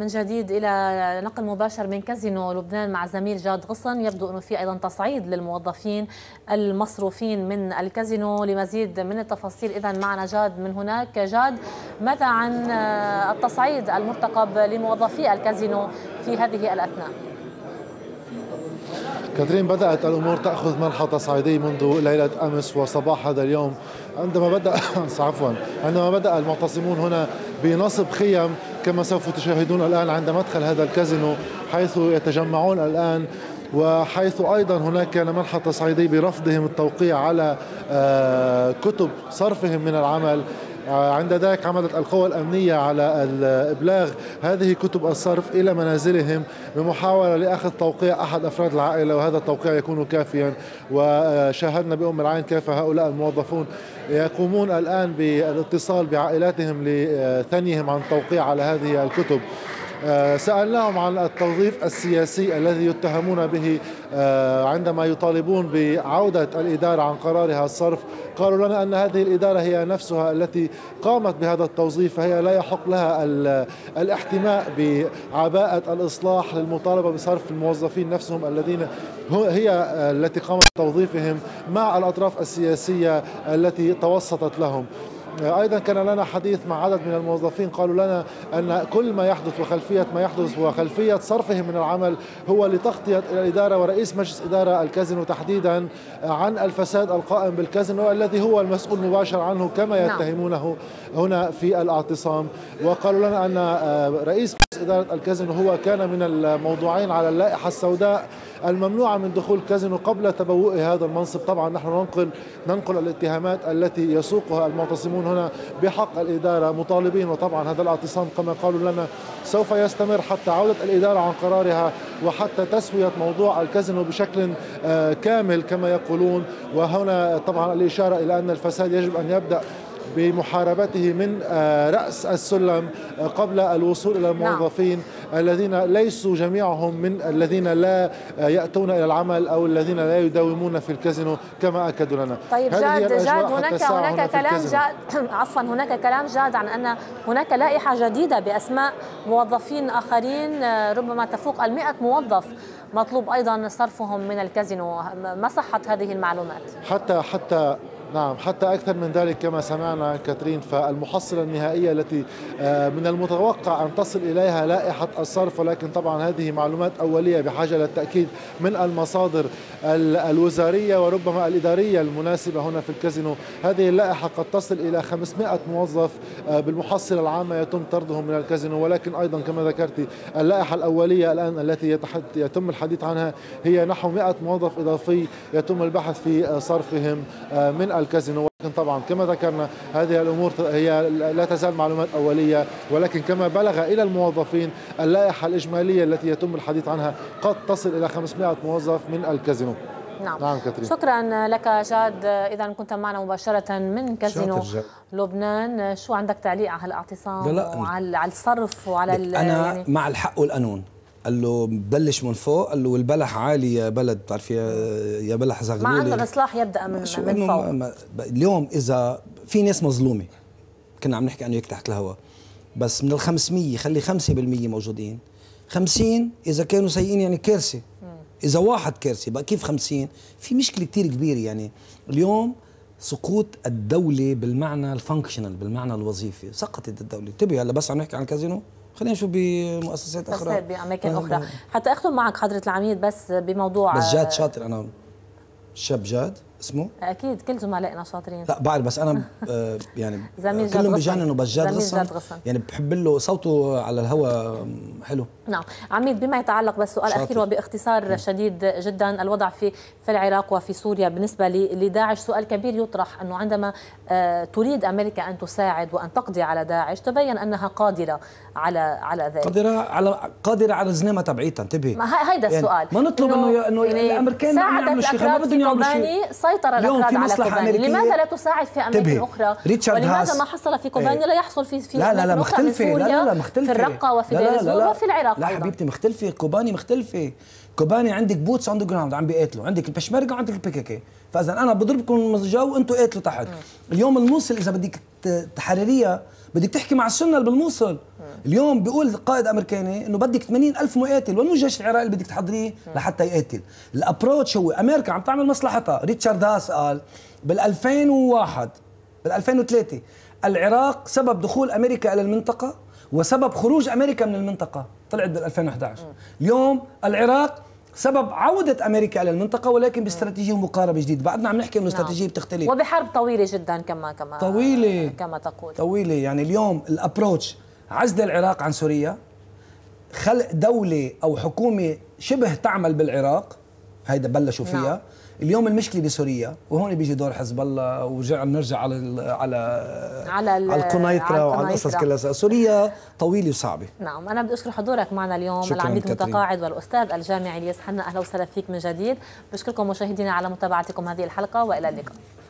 من جديد الى نقل مباشر من كازينو لبنان مع زميل جاد غصن يبدو انه في ايضا تصعيد للموظفين المصروفين من الكازينو لمزيد من التفاصيل اذا معنا جاد من هناك جاد ماذا عن آه، التصعيد المرتقب لموظفي الكازينو في هذه الاثناء كاترين بدأت الأمور تأخذ منحة تصعيدي منذ ليلة أمس وصباح هذا اليوم عندما بدأ [laughs] عفوا عندما بدأ المعتصمون هنا بنصب خيم كما سوف تشاهدون الآن عند مدخل هذا الكازينو حيث يتجمعون الآن وحيث أيضا هناك كان منحة تصعيدي برفضهم التوقيع على آه، كتب صرفهم من العمل عند ذلك عملت القوى الأمنية على إبلاغ هذه كتب الصرف إلى منازلهم بمحاولة لأخذ توقيع أحد أفراد العائلة وهذا التوقيع يكون كافيا وشاهدنا بأم العين كيف هؤلاء الموظفون يقومون الآن بالاتصال بعائلاتهم لثنيهم عن التوقيع على هذه الكتب آه، سألناهم عن التوظيف السياسي الذي يتهمون به آه، عندما يطالبون بعودة الإدارة عن قرارها الصرف قالوا لنا أن هذه الإدارة هي نفسها التي قامت بهذا التوظيف فهي لا يحق لها الاحتماء بعباءة الإصلاح للمطالبة بصرف الموظفين نفسهم الذين هي التي قامت بتوظيفهم مع الأطراف السياسية التي توسطت لهم ايضا كان لنا حديث مع عدد من الموظفين قالوا لنا ان كل ما يحدث وخلفيه ما يحدث وخلفيه صرفهم من العمل هو لتغطيه الاداره ورئيس مجلس اداره الكازينو تحديدا عن الفساد القائم بالكازينو الذي هو المسؤول مباشر عنه كما نعم. يتهمونه هنا في الاعتصام وقالوا لنا ان آه، رئيس إدارة الكازينو هو كان من الموضوعين على اللائحة السوداء الممنوعة من دخول كازينو قبل تبوء هذا المنصب طبعا نحن ننقل ننقل الاتهامات التي يسوقها المعتصمون هنا بحق الإدارة مطالبين وطبعا هذا الاعتصام كما قالوا لنا سوف يستمر حتى عودة الإدارة عن قرارها وحتى تسوية موضوع الكازينو بشكل آه، كامل كما يقولون وهنا طبعا الإشارة إلى أن الفساد يجب أن يبدأ بمحاربته من آه، رأس السلم آه، قبل الوصول إلى نعم. الموظفين نعم. الذين ليسوا جميعهم من الذين لا آه، يأتون إلى العمل أو الذين لا يداومون في الكازينو كما أكدوا لنا طيب جاد, جاد هناك, هناك كلام جاد [coughs] عفوا هناك كلام جاد عن أن هناك لائحة جديدة بأسماء موظفين آخرين ربما تفوق المئة موظف مطلوب أيضا صرفهم من الكازينو ما صحة هذه المعلومات حتى حتى نعم حتى أكثر من ذلك كما سمعنا كاترين فالمحصلة النهائية التي آه، من المتوقع أن تصل إليها لائحة الصرف ولكن طبعا هذه معلومات أولية بحاجة للتأكيد من المصادر الوزارية وربما الإدارية المناسبة هنا في الكازينو هذه اللائحة قد تصل إلى 500 موظف آه، بالمحصلة العامة يتم طردهم من الكازينو ولكن أيضا كما ذكرت اللائحة الأولية الآن التي يتم الحديث عنها هي نحو 100 موظف إضافي يتم البحث في آه، صرفهم من الكازينو ولكن طبعا كما ذكرنا هذه الأمور هي لا تزال معلومات أولية ولكن كما بلغ إلى الموظفين اللائحة الإجمالية التي يتم الحديث عنها قد تصل إلى 500 موظف من الكازينو نعم نعم كاترين شكرا لك جاد اذا كنت معنا مباشره من كازينو لبنان شو عندك تعليق على الاعتصام لا لا وعلى على الصرف وعلى أنا يعني مع الحق والقانون قال له بلش من فوق قال له والبلح عالي يا بلد بتعرفي يا بلح زغلول ما عندنا الاصلاح يبدا من من فوق ما اليوم اذا في ناس مظلومه كنا عم نحكي انه هيك تحت الهواء بس من ال 500 خلي 5% موجودين 50 اذا كانوا سيئين يعني كارثه اذا واحد كارثه بقى كيف 50 في مشكله كثير كبيره يعني اليوم سقوط الدوله بالمعنى الفانكشنال بالمعنى الوظيفي سقطت الدوله انتبهوا هلا بس عم نحكي عن الكازينو خلينا نشوف بمؤسسات اخرى باماكن آه. اخرى حتى اختم معك حضره العميد بس بموضوع بس جاد آه، شاطر انا شاب جاد اسمه؟ اكيد كل زملائنا شاطرين لا بعرف بس انا [laughs] آه، يعني زميل كلهم بجننوا بس جاد غصن يعني بحب له صوته على الهواء حلو نعم عميد بما يتعلق بس سؤال اخير وباختصار نعم. شديد جدا الوضع في في العراق وفي سوريا بالنسبه لداعش سؤال كبير يطرح انه عندما آه، تريد امريكا ان تساعد وان تقضي على داعش تبين انها قادره على على ذلك قادره على قادره على الزنامه تبعيتها انتبهي هيدا يعني السؤال يعني ما نطلب انه انه يعني الامريكان ساعدت شيء ما بدهم يعملوا شيء سيطر الأفراد على كوباني لماذا لا تساعد في أماكن تبه. أخرى ريتشارد ولماذا هاس. ما حصل في إيه. كوباني ايه. لا يحصل في في لا لا لا مختلفة لا لا مختلفة في الرقة وفي دير الزور وفي العراق لا حبيبتي مختلفة كوباني مختلفة كوباني عندك بوتس اون ذا جراوند عم بيقاتلوا عندك البشمركه وعندك البيكاكي فاذا انا بضربكم جو وانتم قاتلوا تحت اليوم الموصل اذا بدك تحرريها بدك تحكي مع السنه اللي بالموصل اليوم بيقول قائد امريكاني انه بدك 80 الف مقاتل وين الجيش العراقي اللي بدك تحضريه لحتى يقاتل الابروتش هو امريكا عم تعمل مصلحتها ريتشارد هاس قال بال2001 بال2003 العراق سبب دخول امريكا الى المنطقه وسبب خروج امريكا من المنطقه طلعت بال2011 اليوم العراق سبب عودة أمريكا إلى المنطقة ولكن باستراتيجية ومقاربة جديدة بعدنا عم نحكي أنه نعم. استراتيجية نعم. بتختلف وبحرب طويلة جدا كما كما طويلة كما تقول طويلة يعني اليوم الأبروتش عزل العراق عن سوريا خلق دولة أو حكومة شبه تعمل بالعراق هيدا بلشوا فيها نعم. اليوم المشكله بسوريا وهون بيجي دور حزب الله ورجع بنرجع على الـ على على, على القنيطره وعلى القصص كلها سوريا طويله وصعبه نعم انا بدي اشكر حضورك معنا اليوم العميد المتقاعد والأستاذ الجامعي الياس حنا أهلا وسهلا فيك من جديد بشكركم مشاهدينا على متابعتكم هذه الحلقة وإلى اللقاء